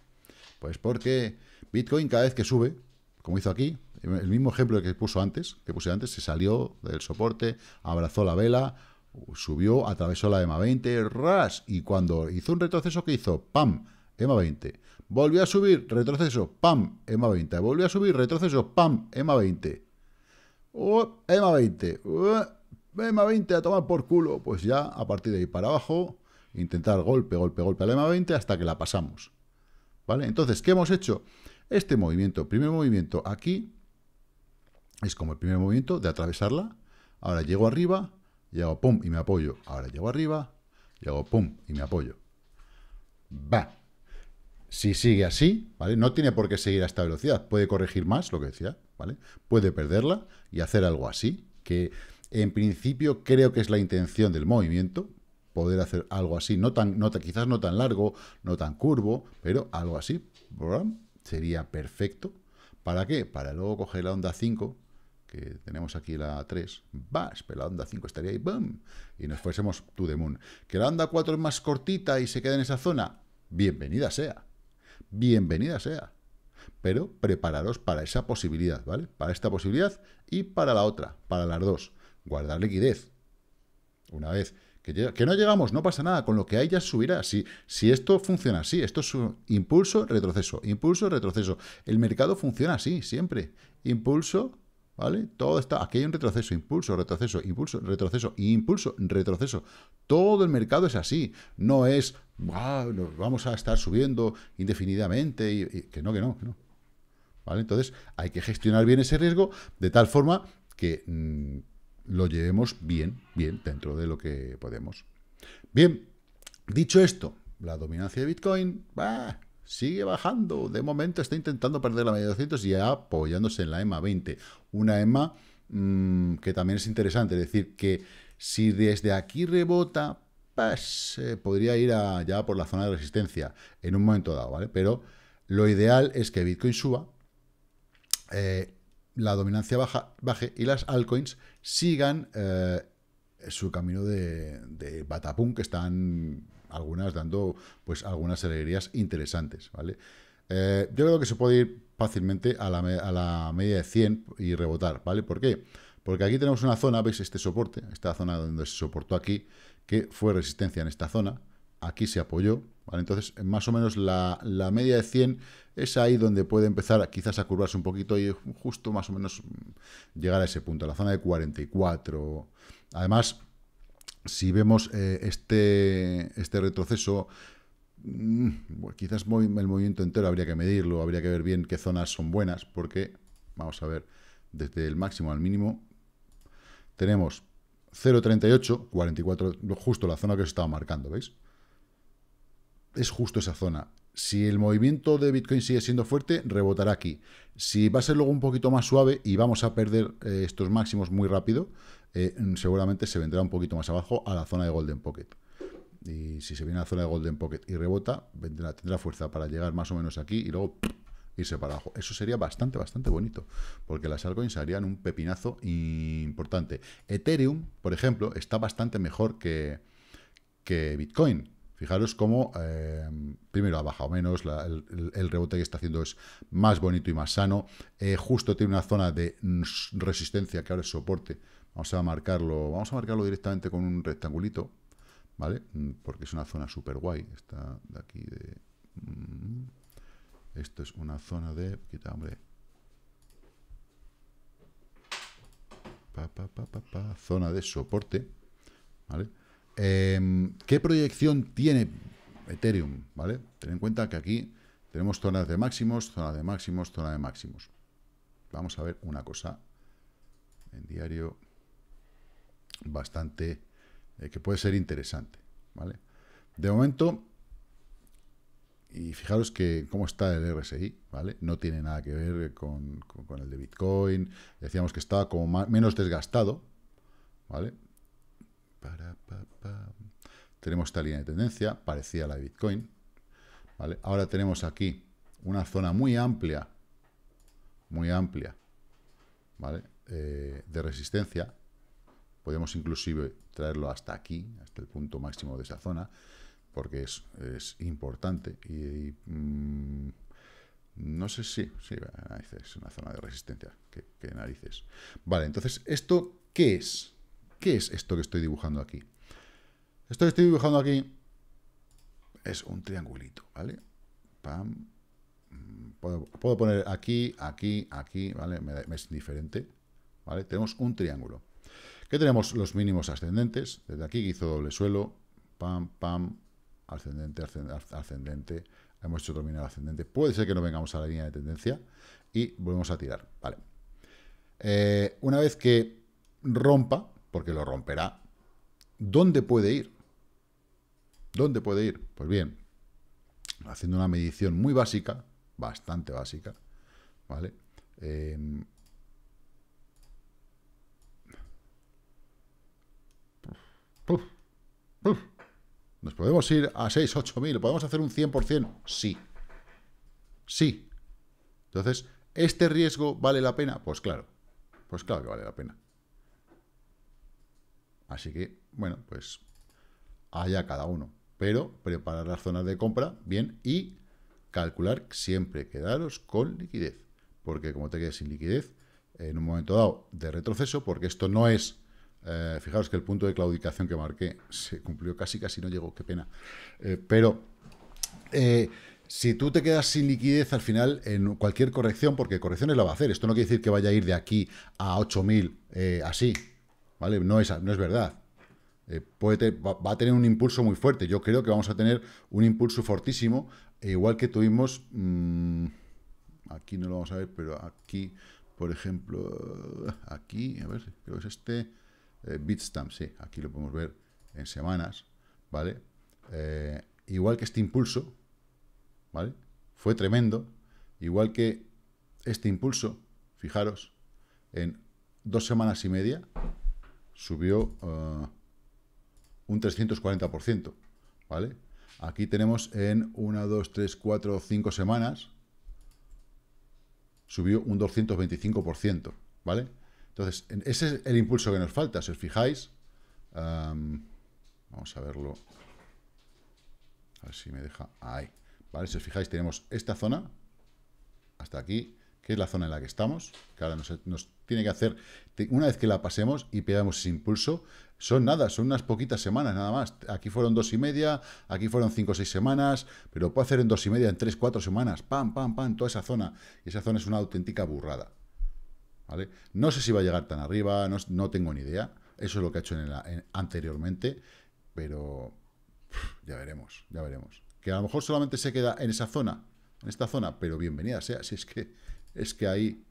Pues porque Bitcoin cada vez que sube, como hizo aquí, el mismo ejemplo que puso antes, que puse antes, se salió del soporte, abrazó la vela, subió, atravesó la EMA 20, ras, y cuando hizo un retroceso, que hizo? ¡Pam! EMA 20 volvió a subir, retroceso, pam, EMA 20. Volvió a subir, retroceso, pam, EMA 20. EMA 20. m EMA 20 a tomar por culo. Pues ya a partir de ahí para abajo, intentar golpe, golpe, golpe a la EMA 20 hasta que la pasamos. ¿Vale? Entonces, ¿qué hemos hecho? Este movimiento, primer movimiento aquí, es como el primer movimiento de atravesarla. Ahora llego arriba, y hago pum y me apoyo. Ahora llego arriba, y hago pum y me apoyo. Va si sigue así, ¿vale? No tiene por qué seguir a esta velocidad. Puede corregir más, lo que decía, ¿vale? Puede perderla y hacer algo así, que en principio creo que es la intención del movimiento, poder hacer algo así, no tan, no, quizás no tan largo, no tan curvo, pero algo así, sería perfecto. ¿Para qué? Para luego coger la onda 5, que tenemos aquí la 3, vas, pero la onda 5 estaría ahí, bum Y nos fuésemos to the moon. ¿Que la onda 4 es más cortita y se queda en esa zona? Bienvenida sea bienvenida sea. Pero prepararos para esa posibilidad, ¿vale? Para esta posibilidad y para la otra, para las dos. Guardar liquidez. Una vez que, que no llegamos, no pasa nada, con lo que hay ya subirá. Si, si esto funciona así, esto es un impulso, retroceso, impulso, retroceso. El mercado funciona así, siempre. Impulso, ¿Vale? Todo está. Aquí hay un retroceso, impulso, retroceso, impulso, retroceso, impulso, retroceso. Todo el mercado es así. No es vamos a estar subiendo indefinidamente. Y, que no, que no, que no. ¿Vale? Entonces, hay que gestionar bien ese riesgo de tal forma que mm, lo llevemos bien, bien, dentro de lo que podemos. Bien, dicho esto, la dominancia de Bitcoin, sigue bajando. De momento está intentando perder la media de 200 y apoyándose en la EMA 20. Una EMA mm, que también es interesante, es decir, que si desde aquí rebota, pues, eh, podría ir allá ya por la zona de resistencia en un momento dado, ¿vale? Pero lo ideal es que Bitcoin suba, eh, la dominancia baja, baje y las altcoins sigan eh, su camino de, de batapum que están algunas dando pues algunas alegrías interesantes, ¿vale? Eh, yo creo que se puede ir fácilmente a la, media de 100 y rebotar, ¿vale? ¿Por qué? Porque aquí tenemos una zona, ¿veis? Este soporte, esta zona donde se soportó aquí, que fue resistencia en esta zona, aquí se apoyó, Entonces, más o menos la, la media de 100 es ahí donde puede empezar quizás a curvarse un poquito y justo más o menos llegar a ese punto, la zona de 44. Además, si vemos eh, este, este retroceso, mm, quizás el movimiento entero habría que medirlo, habría que ver bien qué zonas son buenas, porque, vamos a ver, desde el máximo al mínimo, tenemos 0.38, 44, justo la zona que os estaba marcando, ¿veis? Es justo esa zona. Si el movimiento de Bitcoin sigue siendo fuerte, rebotará aquí. Si va a ser luego un poquito más suave y vamos a perder eh, estos máximos muy rápido, eh, seguramente se vendrá un poquito más abajo a la zona de Golden Pocket. Y si se viene a la zona de Golden Pocket y rebota, vendrá, tendrá fuerza para llegar más o menos aquí y luego irse para abajo. Eso sería bastante, bastante bonito, porque las altcoins harían un pepinazo importante. Ethereum, por ejemplo, está bastante mejor que, que Bitcoin. Fijaros cómo eh, primero ha bajado menos, el, rebote que está haciendo es más bonito y más sano. Eh, justo tiene una zona de resistencia que ahora es soporte. Vamos a marcarlo, vamos a marcarlo directamente con un rectangulito, ¿vale? Mm, porque es una zona súper guay. Esta de aquí de. Mm, esto es una zona de. Quita, hombre. Pa, pa, pa, zona de soporte. ¿Vale? Em, ¿Qué proyección tiene Ethereum? ¿Vale? Ten en cuenta que aquí tenemos zonas de máximos, zona de máximos, zona de máximos. Vamos a ver una cosa en diario bastante eh, que puede ser interesante. ¿vale? De momento, y fijaros que cómo está el RSI, ¿vale? No tiene nada que ver con, el de Bitcoin. Decíamos que estaba como menos desgastado, ¿vale? Tenemos esta línea de tendencia, parecida a la de Bitcoin. ¿vale? Ahora tenemos aquí una zona muy amplia, muy amplia, ¿vale? Eh, de resistencia. Podemos inclusive traerlo hasta aquí, hasta el punto máximo de esa zona, porque es, importante. Y, mm, no sé si... es una zona de resistencia. que qué narices. Vale, entonces, ¿esto qué es? ¿Qué es esto que estoy dibujando aquí? Esto que estoy dibujando aquí es un triangulito, ¿vale? Puedo, poner aquí, aquí, aquí, ¿vale? Me, es diferente, ¿vale? Tenemos un triángulo. ¿Qué tenemos? Los mínimos ascendentes. Desde aquí hizo doble suelo, pam, pam, ascendente, ascendente. Hemos hecho terminar ascendente. Puede ser que no vengamos a la línea de tendencia y volvemos a tirar, ¿vale? Eh, una vez que rompa, porque lo romperá. ¿Dónde puede ir? ¿Dónde puede ir? Pues bien, haciendo una medición muy básica, bastante básica, ¿vale? Em, ¿Nos podemos ir a 6, 8 mil? ¿Podemos hacer un 100%? Sí. Sí. Entonces, ¿este riesgo vale la pena? Pues claro. Pues claro que vale la pena. Así que, bueno, pues haya cada uno. Pero preparar las zonas de compra bien y calcular siempre, quedaros con liquidez. Porque como te quedas sin liquidez, en un momento dado de retroceso, porque esto no es... Eh, fijaros que el punto de claudicación que marqué se cumplió casi, casi no llegó, qué pena. Eh, pero eh, si tú te quedas sin liquidez al final en cualquier corrección, porque correcciones la va a hacer, esto no quiere decir que vaya a ir de aquí a 8.000 así, ¿vale? No es, no es verdad. Eh, puede va, a tener un impulso muy fuerte. Yo creo que vamos a tener un impulso fortísimo, e igual que tuvimos... Mm, aquí no lo vamos a ver, pero aquí, por ejemplo, aquí, a ver, creo que es este, eh, Bitstamp, sí, aquí lo podemos ver en semanas, ¿vale? Eh, igual que este impulso, ¿vale? Fue tremendo, igual que este impulso, fijaros, en dos semanas y media, subió eh, un 340%, ¿vale? Aquí tenemos en 1, 2, 3, 4, 5 semanas, subió un 225%, ¿vale? Entonces, ese es el impulso que nos falta, si os fijáis. Em, vamos a verlo. A ver si me deja... Ahí. ¿Vale? Si os fijáis, tenemos esta zona, hasta aquí, que es la zona en la que estamos, que ahora nos, tiene que hacer, una vez que la pasemos y pegamos ese impulso, son nada, son unas poquitas semanas nada más. Aquí fueron dos y media, aquí fueron cinco o seis semanas, pero puede hacer en dos y media, en tres, cuatro semanas, pam, pam, pam, toda esa zona. Y esa zona es una auténtica burrada. ¿Vale? No sé si va a llegar tan arriba, no, tengo ni idea. Eso es lo que ha hecho anteriormente, pero ya veremos, ya veremos. Que a lo mejor solamente se queda en esa zona, en esta zona, pero bienvenida sea, si es que es que ahí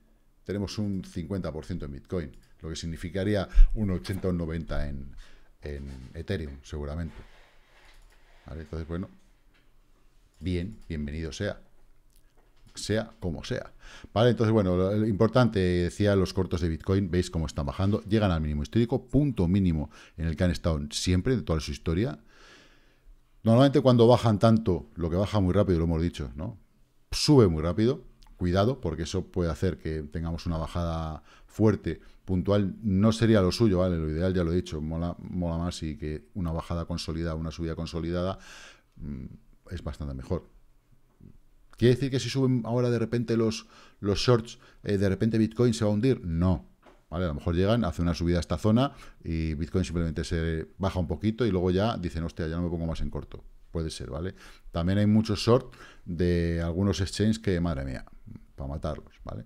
tenemos un 50% en Bitcoin, lo que significaría un 80 o un 90 en, Ethereum, seguramente. Entonces, bueno, bien, bienvenido sea. Sea como sea. ¿Vale? Entonces, bueno, lo importante, decía, los cortos de Bitcoin, veis cómo están bajando, llegan al mínimo histórico, punto mínimo en el que han estado siempre, de toda su historia. Normalmente cuando bajan tanto, lo que baja muy rápido, lo hemos dicho, ¿no? Sube muy rápido, cuidado, porque eso puede hacer que tengamos una bajada fuerte, puntual, no sería lo suyo, ¿vale? Lo ideal, ya lo he dicho, mola, mola más y que una bajada consolidada, una subida consolidada, mm, es bastante mejor. ¿Quiere decir que si suben ahora de repente los, shorts, eh, de repente Bitcoin se va a hundir? No. ¿Vale? A lo mejor llegan, hace una subida a esta zona y Bitcoin simplemente se baja un poquito y luego ya dicen, hostia, ya no me pongo más en corto puede ser, ¿vale? También hay muchos short de algunos exchanges que, madre mía, para matarlos, ¿vale?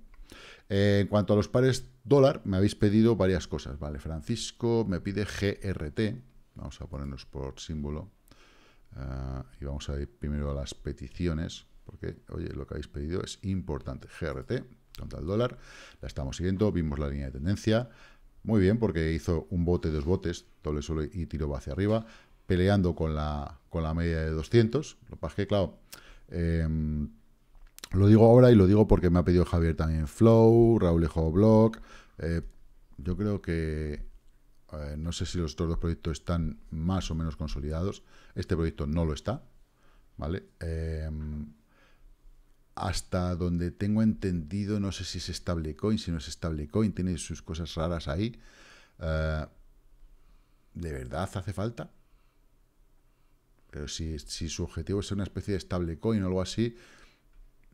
Eh, en cuanto a los pares dólar, me habéis pedido varias cosas, ¿vale? Francisco me pide GRT, vamos a ponernos por símbolo, eh, y vamos a ir primero a las peticiones, porque, oye, lo que habéis pedido es importante, GRT, contra el dólar, la estamos siguiendo, vimos la línea de tendencia, muy bien, porque hizo un bote, dos botes, doble solo y tiro hacia arriba peleando con la, con la media de 200. Lo que que, claro, em, lo digo ahora y lo digo porque me ha pedido Javier también Flow, Raúl Ejo Blog. Eh, yo creo que eh, no sé si los otros dos proyectos están más o menos consolidados. Este proyecto no lo está, ¿vale? Em, hasta donde tengo entendido, no sé si es stablecoin, si no es stablecoin, tiene sus cosas raras ahí. Eh, ¿De verdad hace falta? Pero si, su objetivo es ser una especie de stablecoin o algo así,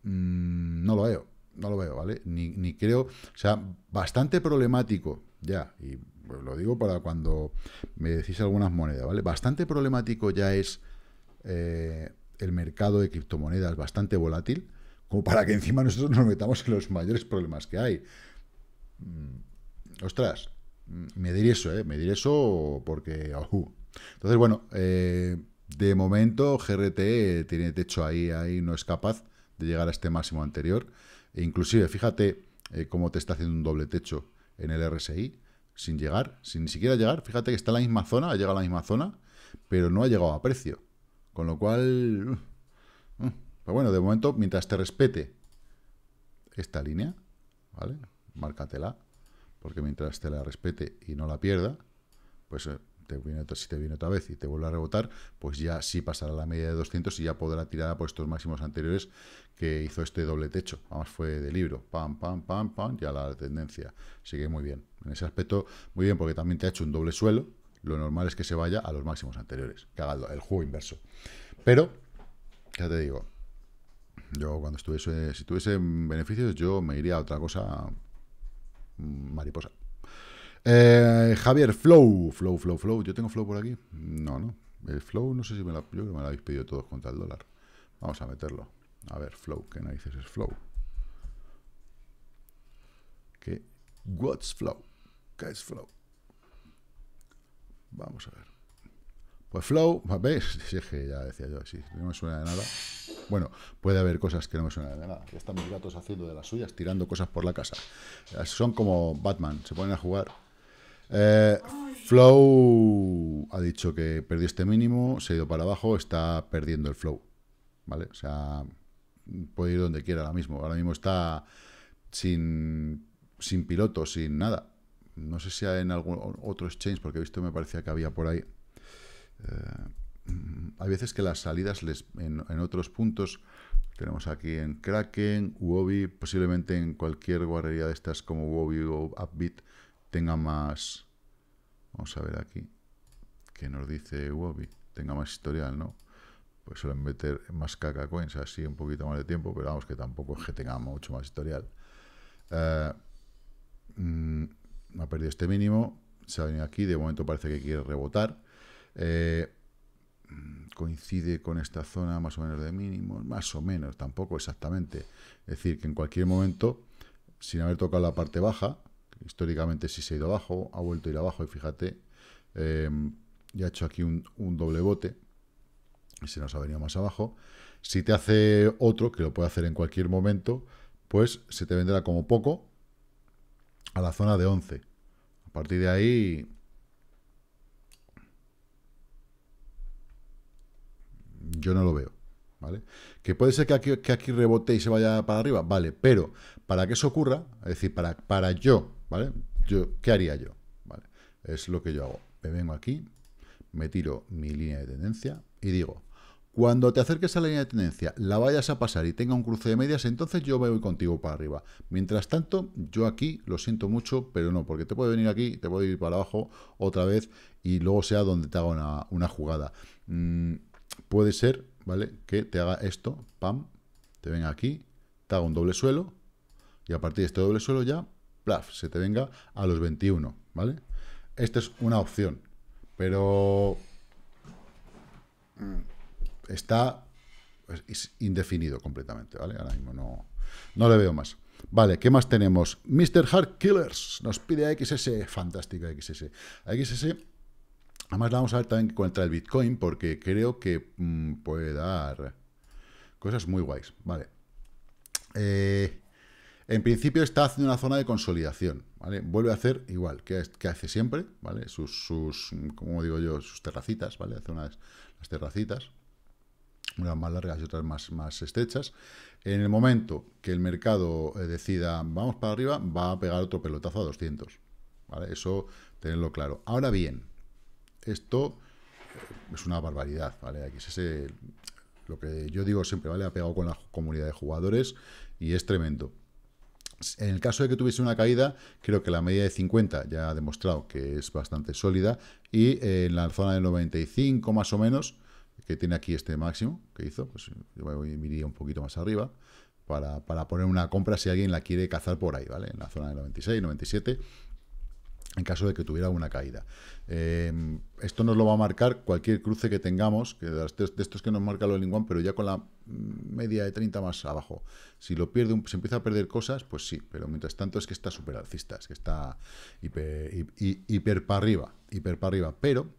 mm, no lo veo. No lo veo, ¿vale? Ni, creo... O sea, bastante problemático, ya. Y pues lo digo para cuando me decís algunas monedas, ¿vale? Bastante problemático ya es eh, el mercado de criptomonedas, bastante volátil, como para que encima nosotros nos metamos en los mayores problemas que hay. Mm, ¡Ostras! Mm, me medir eso, ¿eh? Medir eso porque... Entonces, bueno... Eh, de momento, GRT eh, tiene techo ahí, ahí no es capaz de llegar a este máximo anterior. E inclusive, fíjate eh, cómo te está haciendo un doble techo en el RSI, sin llegar, sin ni siquiera llegar. Fíjate que está en la misma zona, ha llegado a la misma zona, pero no ha llegado a precio. Con lo cual... Mm, mm. pero bueno, de momento, mientras te respete esta línea, ¿vale? Márcatela, porque mientras te la respete y no la pierda, pues... Eh, si te viene otra vez y te vuelve a rebotar, pues ya sí pasará la media de 200 y ya podrá tirar por estos máximos anteriores que hizo este doble techo. Además fue de libro, pam, pam, pam, pam, ya la tendencia. Sigue muy bien. En ese aspecto, muy bien, porque también te ha hecho un doble suelo. Lo normal es que se vaya a los máximos anteriores, que el juego inverso. Pero, ya te digo, yo cuando estuviese, si tuviese beneficios, yo me iría a otra cosa mm, mariposa. Eh, Javier, Flow, Flow, Flow, Flow. ¿Yo tengo Flow por aquí? No, no. El Flow, no sé si me lo yo habéis pedido todos contra el dólar. Vamos a meterlo. A ver, Flow, ¿qué narices es Flow? ¿Qué? What's Flow? ¿Qué es Flow? Vamos a ver. Pues Flow, ¿ves? que ya decía yo, sí, no me suena de nada. Bueno, puede haber cosas que no me suenan de nada. están los gatos haciendo de las suyas, tirando cosas por la casa. Son como Batman, se ponen a jugar eh, flow ha dicho que perdió este mínimo, se ha ido para abajo, está perdiendo el flow. ¿Vale? O sea, puede ir donde quiera ahora mismo. Ahora mismo está sin, sin piloto, sin nada. No sé si hay en algún otro exchange, porque he visto, me parecía que había por ahí. Eh, hay veces que las salidas les, en, otros puntos tenemos aquí en Kraken, Uobi, posiblemente en cualquier guarrería de estas como Uobi o Upbit, tenga más... Vamos a ver aquí. ¿Qué nos dice Wobby? Tenga más historial, ¿no? Pues suelen meter más caca coins, así un poquito más de tiempo, pero vamos, que tampoco es que tenga mucho más historial. Eh, mm, ha perdido este mínimo, se ha venido aquí, de momento parece que quiere rebotar. Eh, coincide con esta zona más o menos de mínimo, más o menos, tampoco exactamente. Es decir, que en cualquier momento, sin haber tocado la parte baja, históricamente si se ha ido abajo, ha vuelto a ir abajo y fíjate, em, y ya ha hecho aquí un, doble bote y se nos ha venido más abajo. Si te hace otro, que lo puede hacer en cualquier momento, pues se te vendrá como poco a la zona de 11. A partir de ahí... Yo no lo veo. ¿Vale? Que puede ser que aquí, rebote y se vaya para arriba, vale, pero para que eso ocurra, es decir, para, para yo ¿vale? Yo, ¿Qué haría yo? ¿Vale? Es lo que yo hago. Me vengo aquí, me tiro mi línea de tendencia y digo, cuando te acerques a la línea de tendencia, la vayas a pasar y tenga un cruce de medias, entonces yo me voy contigo para arriba. Mientras tanto, yo aquí lo siento mucho, pero no, porque te puede venir aquí, te puede ir para abajo otra vez y luego sea donde te haga una, una jugada. Mm, puede ser, ¿vale? Que te haga esto, pam, te venga aquí, te haga un doble suelo y a partir de este doble suelo ya se te venga a los 21, ¿vale? Esta es una opción, pero está pues, indefinido completamente, ¿vale? Ahora mismo no, no le veo más. Vale, ¿qué más tenemos? Mr. Hard Killers nos pide a XS, fantástica XS. XS, además vamos a ver también contra el Bitcoin, porque creo que mm, puede dar cosas muy guays, ¿vale? Eh, en principio está haciendo una zona de consolidación, ¿vale? Vuelve a hacer igual que, que hace siempre, ¿vale? Sus, como digo yo, sus terracitas, ¿vale? Hace unas las terracitas, unas más largas y otras más, más estrechas. En el momento que el mercado eh, decida, vamos para arriba, va a pegar otro pelotazo a 200, ¿vale? Eso, tenerlo claro. Ahora bien, esto eh, es una barbaridad, ¿vale? Aquí es ese, lo que yo digo siempre, ¿vale? Ha pegado con la comunidad de jugadores y es tremendo. En el caso de que tuviese una caída, creo que la media de 50 ya ha demostrado que es bastante sólida y eh, en la zona de 95 más o menos, que tiene aquí este máximo que hizo, pues yo me iría un poquito más arriba para, poner una compra si alguien la quiere cazar por ahí, ¿vale? En la zona de 96, 97 en caso de que tuviera una caída. esto nos lo va a marcar cualquier cruce que tengamos, que de, estos que nos marca lo One, pero ya con la media de 30 más abajo. Si lo pierde, se empieza a perder cosas, pues sí, pero mientras tanto es que está súper alcista, es que está hiper, para arriba, hiper para arriba. Pero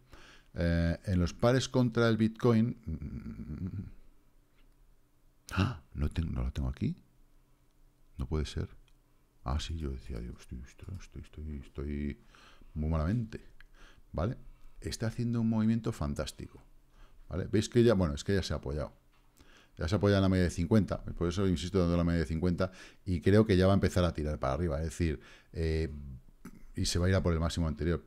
en los pares contra el Bitcoin... ah, no lo tengo aquí. No puede ser. Ah, sí, yo decía, estoy, estoy, estoy, muy malamente. ¿Vale? Está haciendo un movimiento fantástico. ¿Vale? ¿Veis que ya, bueno, es que ya se ha apoyado? Ya se apoya en la media de 50, por eso insisto dando la media de 50, y creo que ya va a empezar a tirar para arriba, es decir, eh, y se va a ir a por el máximo anterior.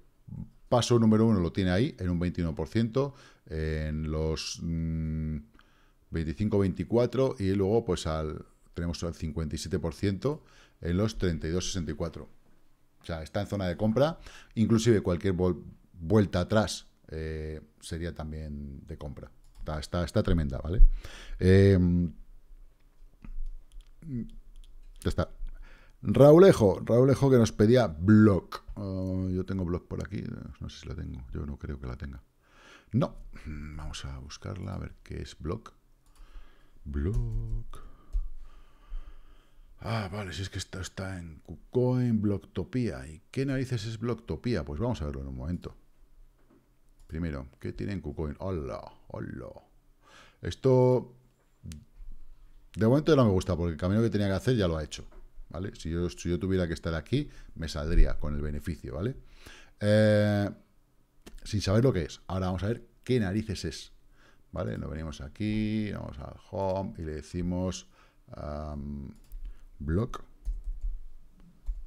Paso número uno lo tiene ahí, en un 21%, en los 25-24, mm, y luego pues al tenemos el 57%, en los 32.64. O sea, está en zona de compra. Inclusive cualquier vuelta atrás eh, sería también de compra. Está, está, tremenda, ¿vale? Em, ya está. Raúlejo. Raúlejo que nos pedía blog. Oh, yo tengo blog por aquí, no sé si la tengo, yo no creo que la tenga. No, mm, vamos a buscarla, a ver qué es blog. Blog. Ah, vale, si es que esto está en KuCoin, Blocktopia. ¿Y qué narices es Blocktopia? Pues vamos a verlo en un momento. Primero, ¿qué tiene en KuCoin? ¡Hola! ¡Hola! Esto... De momento no me gusta, porque el camino que tenía que hacer ya lo ha hecho. ¿Vale? Si yo, tuviera que estar aquí, me saldría con el beneficio, ¿vale? Eh, sin saber lo que es. Ahora vamos a ver qué narices es. ¿Vale? Nos venimos aquí, vamos al home y le decimos block,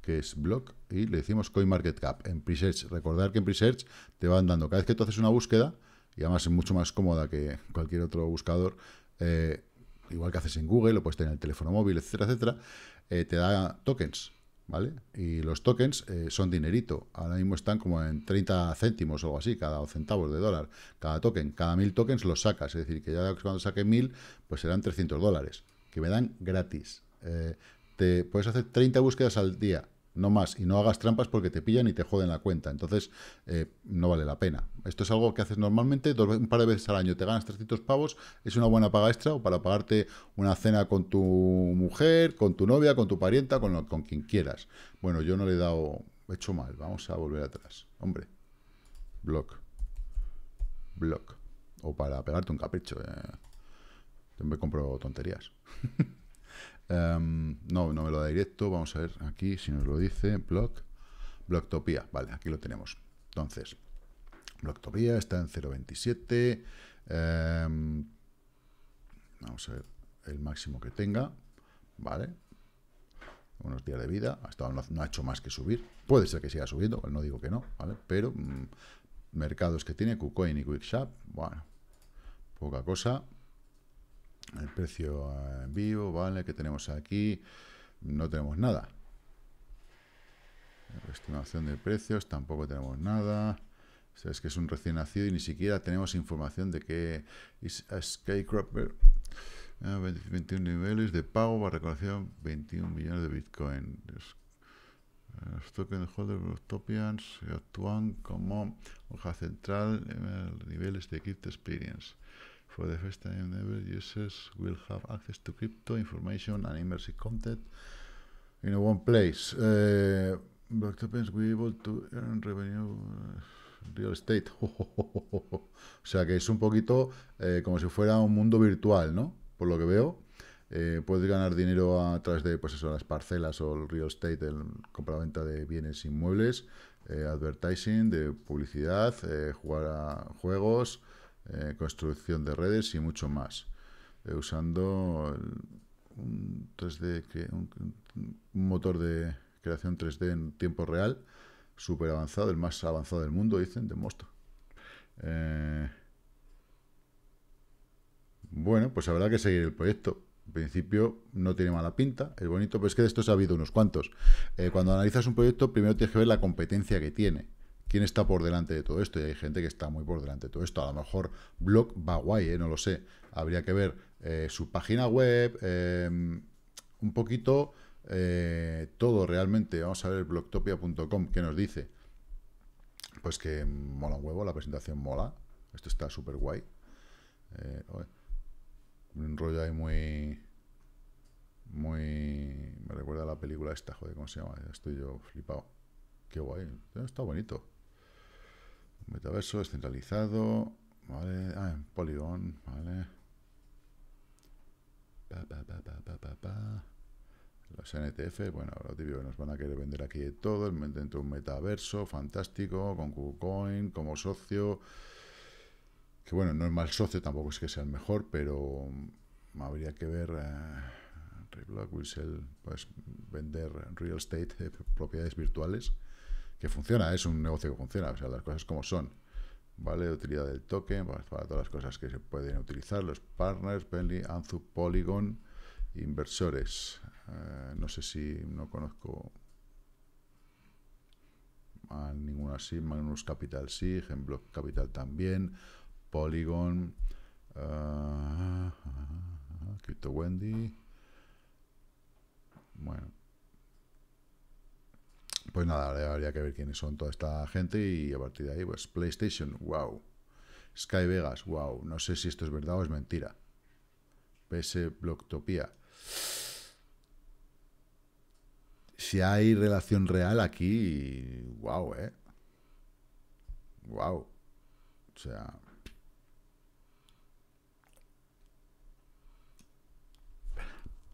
que es block, y le decimos CoinMarketCap. En Presearch, recordar que en Presearch te van dando, cada vez que tú haces una búsqueda, y además es mucho más cómoda que cualquier otro buscador, eh, igual que haces en Google, lo puedes tener en el teléfono móvil, etcétera, etcétera, eh, te da tokens, ¿vale? Y los tokens eh, son dinerito. Ahora mismo están como en 30 céntimos o algo así, cada centavos de dólar, cada token. Cada mil tokens los sacas, es decir, que ya cuando saque mil, pues serán 300 dólares, que me dan gratis te puedes hacer 30 búsquedas al día, no más, y no hagas trampas porque te pillan y te joden la cuenta. Entonces, eh, no vale la pena. Esto es algo que haces normalmente, un par de veces al año te ganas 300 pavos, es una buena paga extra o para pagarte una cena con tu mujer, con tu novia, con tu parienta, con, quien quieras. Bueno, yo no le he dado, he hecho mal, vamos a volver atrás. Hombre, block. Block. O para pegarte un capricho. Eh. Yo me compro tonterías. Em, no, no me lo da directo. Vamos a ver aquí si nos lo dice. Block. Blocktopía. Vale, aquí lo tenemos. Entonces, Blocktopía está en 0.27. Em, vamos a ver el máximo que tenga. Vale. Unos días de vida. Hasta no, no ha hecho más que subir. Puede ser que siga subiendo. No digo que no. ¿vale? Pero mm, mercados que tiene. KuCoin y QuickShop. Bueno, poca cosa el precio eh, en vivo, vale, que tenemos aquí, no tenemos nada. Estimación de precios, tampoco tenemos nada. es que es un recién nacido y ni siquiera tenemos información de que es Skycropper. 21 ah, niveles de pago para recolección 21 millones de Bitcoin. Los token holders, los topians, actúan como hoja central en niveles de Kit Experience. For the first time ever, users will have access to crypto information and immersive content in one place. Uh, eh, block tokens will able to earn revenue uh, real estate. o sea que es un poquito eh, como si fuera un mundo virtual, ¿no? Por lo que veo. Eh, puedes ganar dinero a través de pues eso, las parcelas o el real estate, el compra-venta de bienes inmuebles, advertising, de publicidad, jugar a juegos, eh, construcción de redes y mucho más. Eh, usando un 3D, un, motor de creación 3D en tiempo real, súper avanzado, el más avanzado del mundo, dicen, de Mosto. Eh, bueno, pues habrá que seguir el proyecto. En principio no tiene mala pinta, es bonito, pero es que de estos ha habido unos cuantos. cuando analizas un proyecto, primero tienes que ver la competencia que tiene. ¿Quién está por delante de todo esto? Y hay gente que está muy por delante de todo esto. A lo mejor Blog va guay, ¿eh? no lo sé. Habría que ver eh, su página web, em, un poquito eh, todo realmente. Vamos a ver blogtopia.com, ¿qué nos dice? Pues que mola huevo, la presentación mola. Esto está súper guay. un rollo ahí muy... Muy... Me recuerda a la película esta, joder, ¿cómo se llama? Estoy yo flipado. Qué guay. Está bonito. Metaverso descentralizado. Vale. Ah, en Polygon. Vale. Pa, pa, pa, Los NTF, bueno, lo típico nos van a querer vender aquí de todo. Dentro de un metaverso fantástico, con KuCoin como socio. Que bueno, no es mal socio, tampoco es que sea el mejor, pero mm, habría que ver. Eh, Reblock, pues vender real estate, propiedades virtuales funciona, es un negocio que funciona, o sea, las cosas como son. ¿Vale? Utilidad del token, pues, para todas las cosas que se pueden utilizar, los partners, Bentley, Anzu, Polygon, inversores. Eh, no sé si no conozco a ninguna así, Magnus Capital sí, ejemplo Capital también, Polygon, eh, Crypto Wendy. Bueno, pues nada, habría que ver quiénes son toda esta gente y a partir de ahí, pues PlayStation, wow. Sky Vegas, wow. No sé si esto es verdad o es mentira. PS Blocktopia. Si hay relación real aquí, wow, eh. Wow. O sea.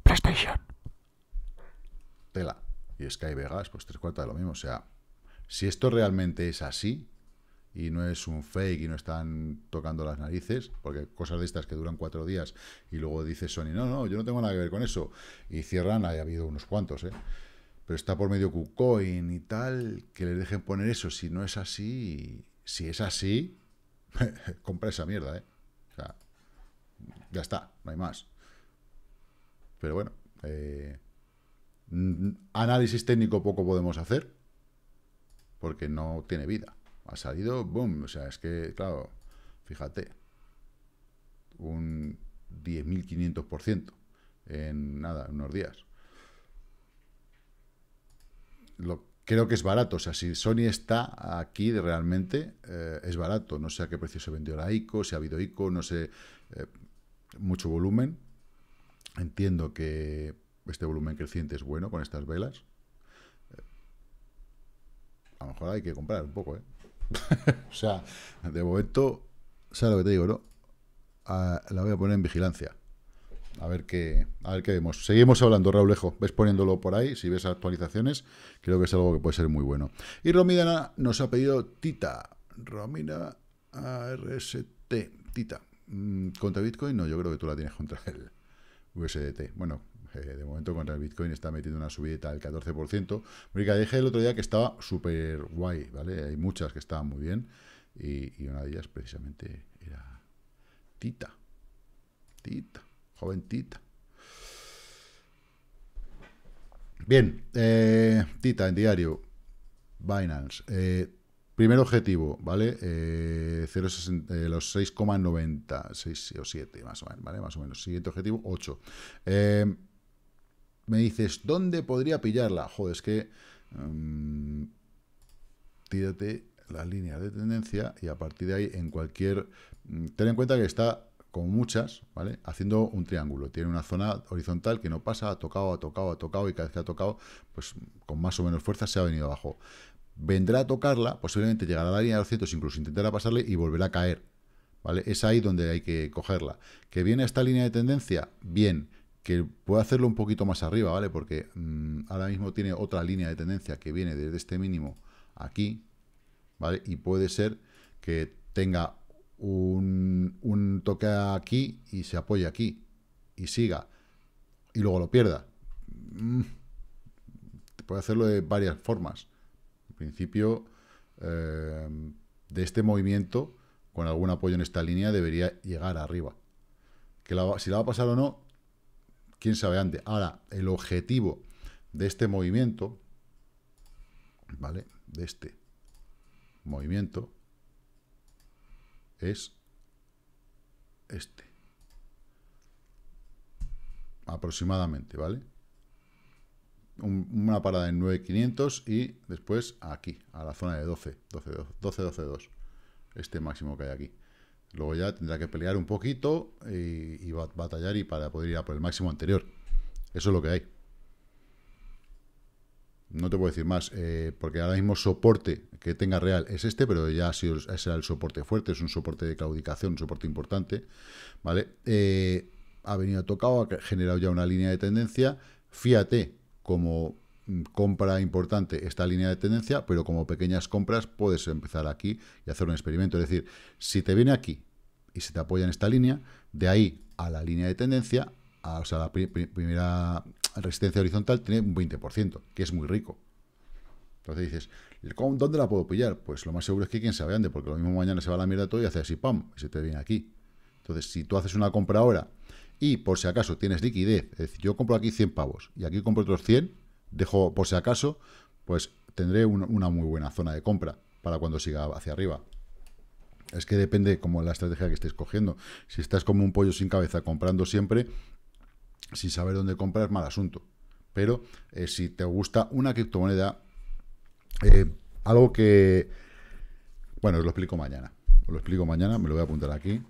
PlayStation. Tela y Sky Vegas, pues tres cuartas de lo mismo. O sea, si esto realmente es así y no es un fake y no están tocando las narices, porque cosas de estas que duran cuatro días y luego dice Sony, no, no, yo no tengo nada que ver con eso. Y cierran, ha habido unos cuantos, ¿eh? Pero está por medio KuCoin y tal, que les dejen poner eso. Si no es así, si es así, compra esa mierda, ¿eh? O sea, ya está, no hay más. Pero bueno, eh, Análisis técnico poco podemos hacer, porque no tiene vida. Ha salido, boom, o sea, es que, claro, fíjate, un 10.500% en nada, en unos días. creo que es barato, o sea, si Sony está aquí realmente, eh, es barato. No sé a qué precio se vendió la ICO, si ha habido ICO, no sé, eh, mucho volumen. Entiendo que este volumen creciente es bueno con estas velas. Eh, a lo mejor hay que comprar un poco, ¿eh? o sea, de momento, ¿sabes lo que te digo, no? Ah, la voy a poner en vigilancia. A ver qué, a ver qué vemos. Seguimos hablando, Raúl Ves poniéndolo por ahí, si ves actualizaciones, creo que es algo que puede ser muy bueno. Y Romina nos ha pedido Tita. Romina RST. Tita. Mm, ¿Contra Bitcoin? No, yo creo que tú la tienes contra el USDT. Bueno, eh, de momento contra el Bitcoin está metiendo una subida del 14%. Mónica, dije el otro día que estaba súper guay, ¿vale? Hay muchas que estaban muy bien y, una de ellas precisamente era Tita. Tita, joven Tita. Bien, eh, Tita en diario, Binance. Eh, primer objetivo, ¿vale? 0, los 6,90, o 7 más o menos, Más o menos. Siguiente objetivo, 8. Me dices, ¿dónde podría pillarla? Joder, es que... Em, tírate ...la línea de tendencia y a partir de ahí en cualquier... Mm, ten en cuenta que está como muchas, ¿vale? Haciendo un triángulo. Tiene una zona horizontal que no pasa, ha tocado, ha tocado, ha tocado, y cada vez que ha tocado, pues con más o menos fuerza se ha venido abajo. Vendrá a tocarla, posiblemente llegará a la línea de 200, incluso intentará pasarle y volverá a caer, ¿vale? Es ahí donde hay que cogerla. ¿Que viene esta línea de tendencia? Bien que puede hacerlo un poquito más arriba, ¿vale? Porque mm, ahora mismo tiene otra línea de tendencia que viene desde este mínimo aquí, ¿vale? Y puede ser que tenga un, toque aquí y se apoye aquí y siga y luego lo pierda. Mm, puede hacerlo de varias formas. En principio, eh, de este movimiento, con algún apoyo en esta línea, debería llegar arriba. Que si la va a pasar o no, quién sabe antes. Ahora, el objetivo de este movimiento, ¿vale? De este movimiento es este. Aproximadamente, ¿vale? Un, una parada en 9.500 y después aquí, a la zona de 12, 12, 12, 12, 12 2. Este máximo que hay aquí. Luego ya tendrá que pelear un poquito eh, y, batallar y para poder ir a por el máximo anterior. Eso es lo que hay. No te puedo decir más, eh, porque ahora mismo soporte que tenga real es este, pero ya ha sido, será el soporte fuerte, es un soporte de claudicación, un soporte importante, ¿vale? Eh, ha venido tocado, ha generado ya una línea de tendencia. Fíjate como Mm, compra importante esta línea de tendencia, pero como pequeñas compras puedes empezar aquí y hacer un experimento. Es decir, si te viene aquí y se te apoya en esta línea, de ahí a la línea de tendencia, a, o sea, la primera resistencia horizontal tiene un 20%, que es muy rico. Entonces dices, ¿dónde la puedo pillar? Pues lo más seguro es que quién sabe ande, porque lo mismo mañana se va a la mierda todo y hace así, ¡pam! y se te viene aquí. Entonces, si tú haces una compra ahora y por si acaso tienes liquidez, es decir, yo compro aquí 100 pavos y aquí compro otros 100, dejo por si acaso, pues tendré una muy buena zona de compra para cuando siga hacia arriba. Es que depende como la estrategia que estés cogiendo. Si estás como un pollo sin cabeza comprando siempre, sin saber dónde comprar, es mal asunto. Pero eh, si te gusta una criptomoneda, eh, algo que... Bueno, os lo explico mañana. Os lo explico mañana, me lo voy a apuntar aquí.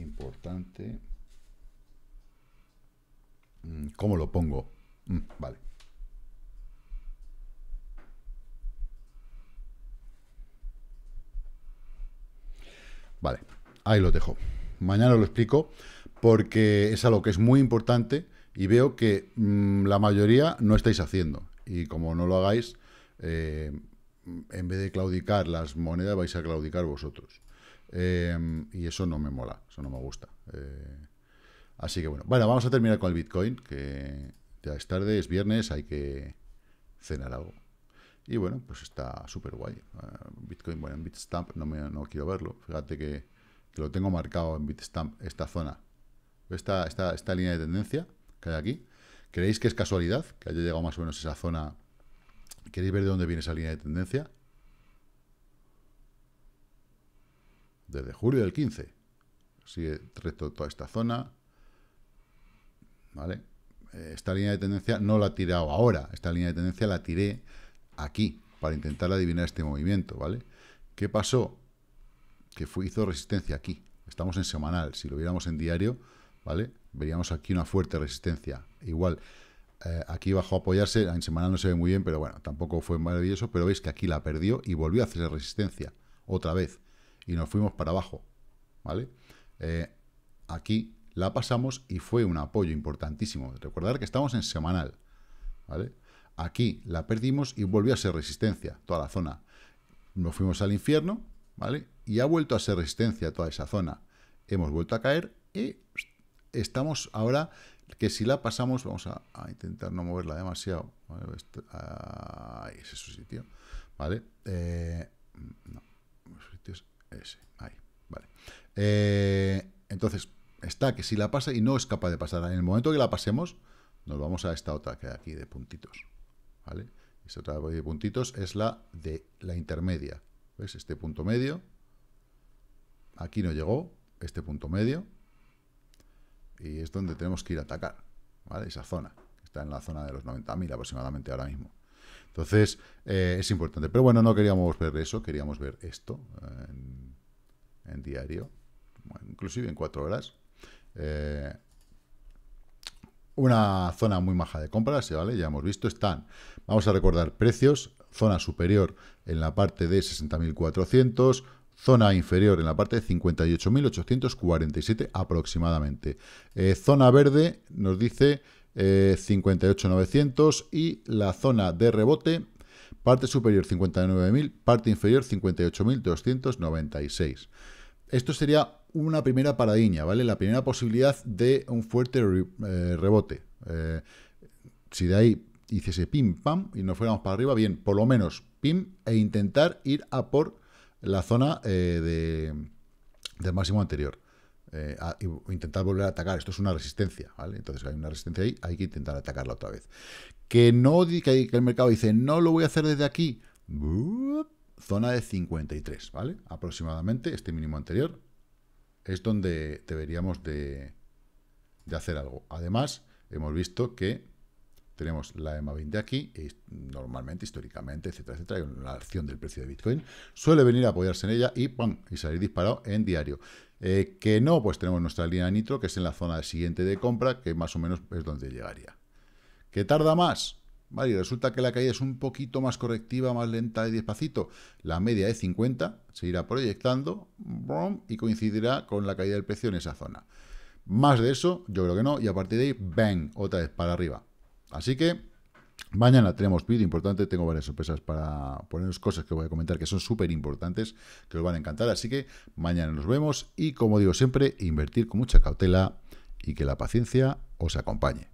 importante. Mm, ¿Cómo lo pongo? Mm, vale. Vale, ahí lo dejo. Mañana lo explico porque es algo que es muy importante y veo que mm, la mayoría no estáis haciendo. Y como no lo hagáis, eh, en vez de claudicar las monedas vais a claudicar vosotros. Em, y eso no me mola, eso no me gusta. Eh, así que bueno, bueno, vamos a terminar con el Bitcoin, que ya es tarde, es viernes, hay que cenar algo. Y bueno, pues está súper guay. Eh, Bitcoin, bueno, en Bitstamp no, me, no quiero verlo. Fíjate que, lo tengo marcado en Bitstamp, esta zona. Esta, esta, esta línea de tendencia que hay aquí. ¿Creéis que es casualidad que haya llegado más o menos a esa zona? ¿Queréis ver de dónde viene esa línea de tendencia? desde julio del 15. Sigue recto toda esta zona. ¿Vale? Eh, esta línea de tendencia no la he tirado ahora. Esta línea de tendencia la tiré aquí para intentar adivinar este movimiento. ¿Vale? ¿Qué pasó? Que hizo resistencia aquí. Estamos en semanal. Si lo viéramos en diario, ¿vale? Veríamos aquí una fuerte resistencia. Igual, eh, aquí bajó a apoyarse, en semanal no se ve muy bien, pero bueno, tampoco fue maravilloso, pero veis que aquí la perdió y volvió a hacer resistencia, otra vez y nos fuimos para abajo, ¿vale? Eh, aquí la pasamos y fue un apoyo importantísimo. Recordar que estamos en semanal, ¿vale? Aquí la perdimos y volvió a ser resistencia, toda la zona. Nos fuimos al infierno, ¿vale? Y ha vuelto a ser resistencia toda esa zona. Hemos vuelto a caer y estamos ahora que si la pasamos, vamos a, intentar no moverla demasiado. Este, ahí, es su sitio, ¿vale? Eh, no, vale. Eh, entonces, está que si la pasa y no es capaz de pasar. En el momento que la pasemos, nos vamos a esta otra que hay aquí de puntitos. ¿Vale? Esta otra de puntitos es la de la intermedia. ¿Ves? Este punto medio. Aquí no llegó. Este punto medio. Y es donde tenemos que ir a atacar. ¿Vale? Esa zona. Está en la zona de los 90.000 aproximadamente ahora mismo. Entonces, eh, es importante. Pero bueno, no queríamos ver eso, queríamos ver esto en, diario, inclusive en cuatro horas. Eh, una zona muy maja de compras, ¿vale? Ya hemos visto, están, vamos a recordar, precios, zona superior en la parte de 60.400, zona inferior en la parte de 58.847 aproximadamente. Eh, zona verde nos dice 58.900 eh, y la zona de rebote, parte superior 59.000, parte inferior 58.296. Esto sería una primera paradiña, ¿vale? La primera posibilidad de un fuerte eh, rebote. Eh, si de ahí hiciese pim, pam, y nos fuéramos para arriba, bien, por lo menos pim, e intentar ir a por la zona de, del máximo anterior. Eh, intentar volver a atacar. Esto es una resistencia, ¿vale? Entonces hay una resistencia ahí, hay que intentar atacarla otra vez. Que no que el mercado dice, no lo voy a hacer desde aquí. zona de 53, ¿vale? Aproximadamente, este mínimo anterior es donde deberíamos de, de hacer algo. Además, hemos visto que tenemos la EMA 20 aquí, normalmente, históricamente, etcétera, etcétera, la acción del precio de Bitcoin, suele venir a apoyarse en ella y y salir disparado en diario. Eh, que no, pues tenemos nuestra línea de nitro, que es en la zona siguiente de compra, que más o menos es donde llegaría. ¿Que tarda más? Vale, y resulta que la caída es un poquito más correctiva, más lenta y despacito. La media de 50 se irá proyectando y coincidirá con la caída del precio en esa zona. Más de eso, yo creo que no, y a partir de ahí, bang, otra vez para arriba. Así que Mañana tenemos vídeo importante, tengo varias sorpresas para poneros cosas que voy a comentar que son súper importantes, que os van a encantar, así que mañana nos vemos y como digo siempre, invertir con mucha cautela y que la paciencia os acompañe.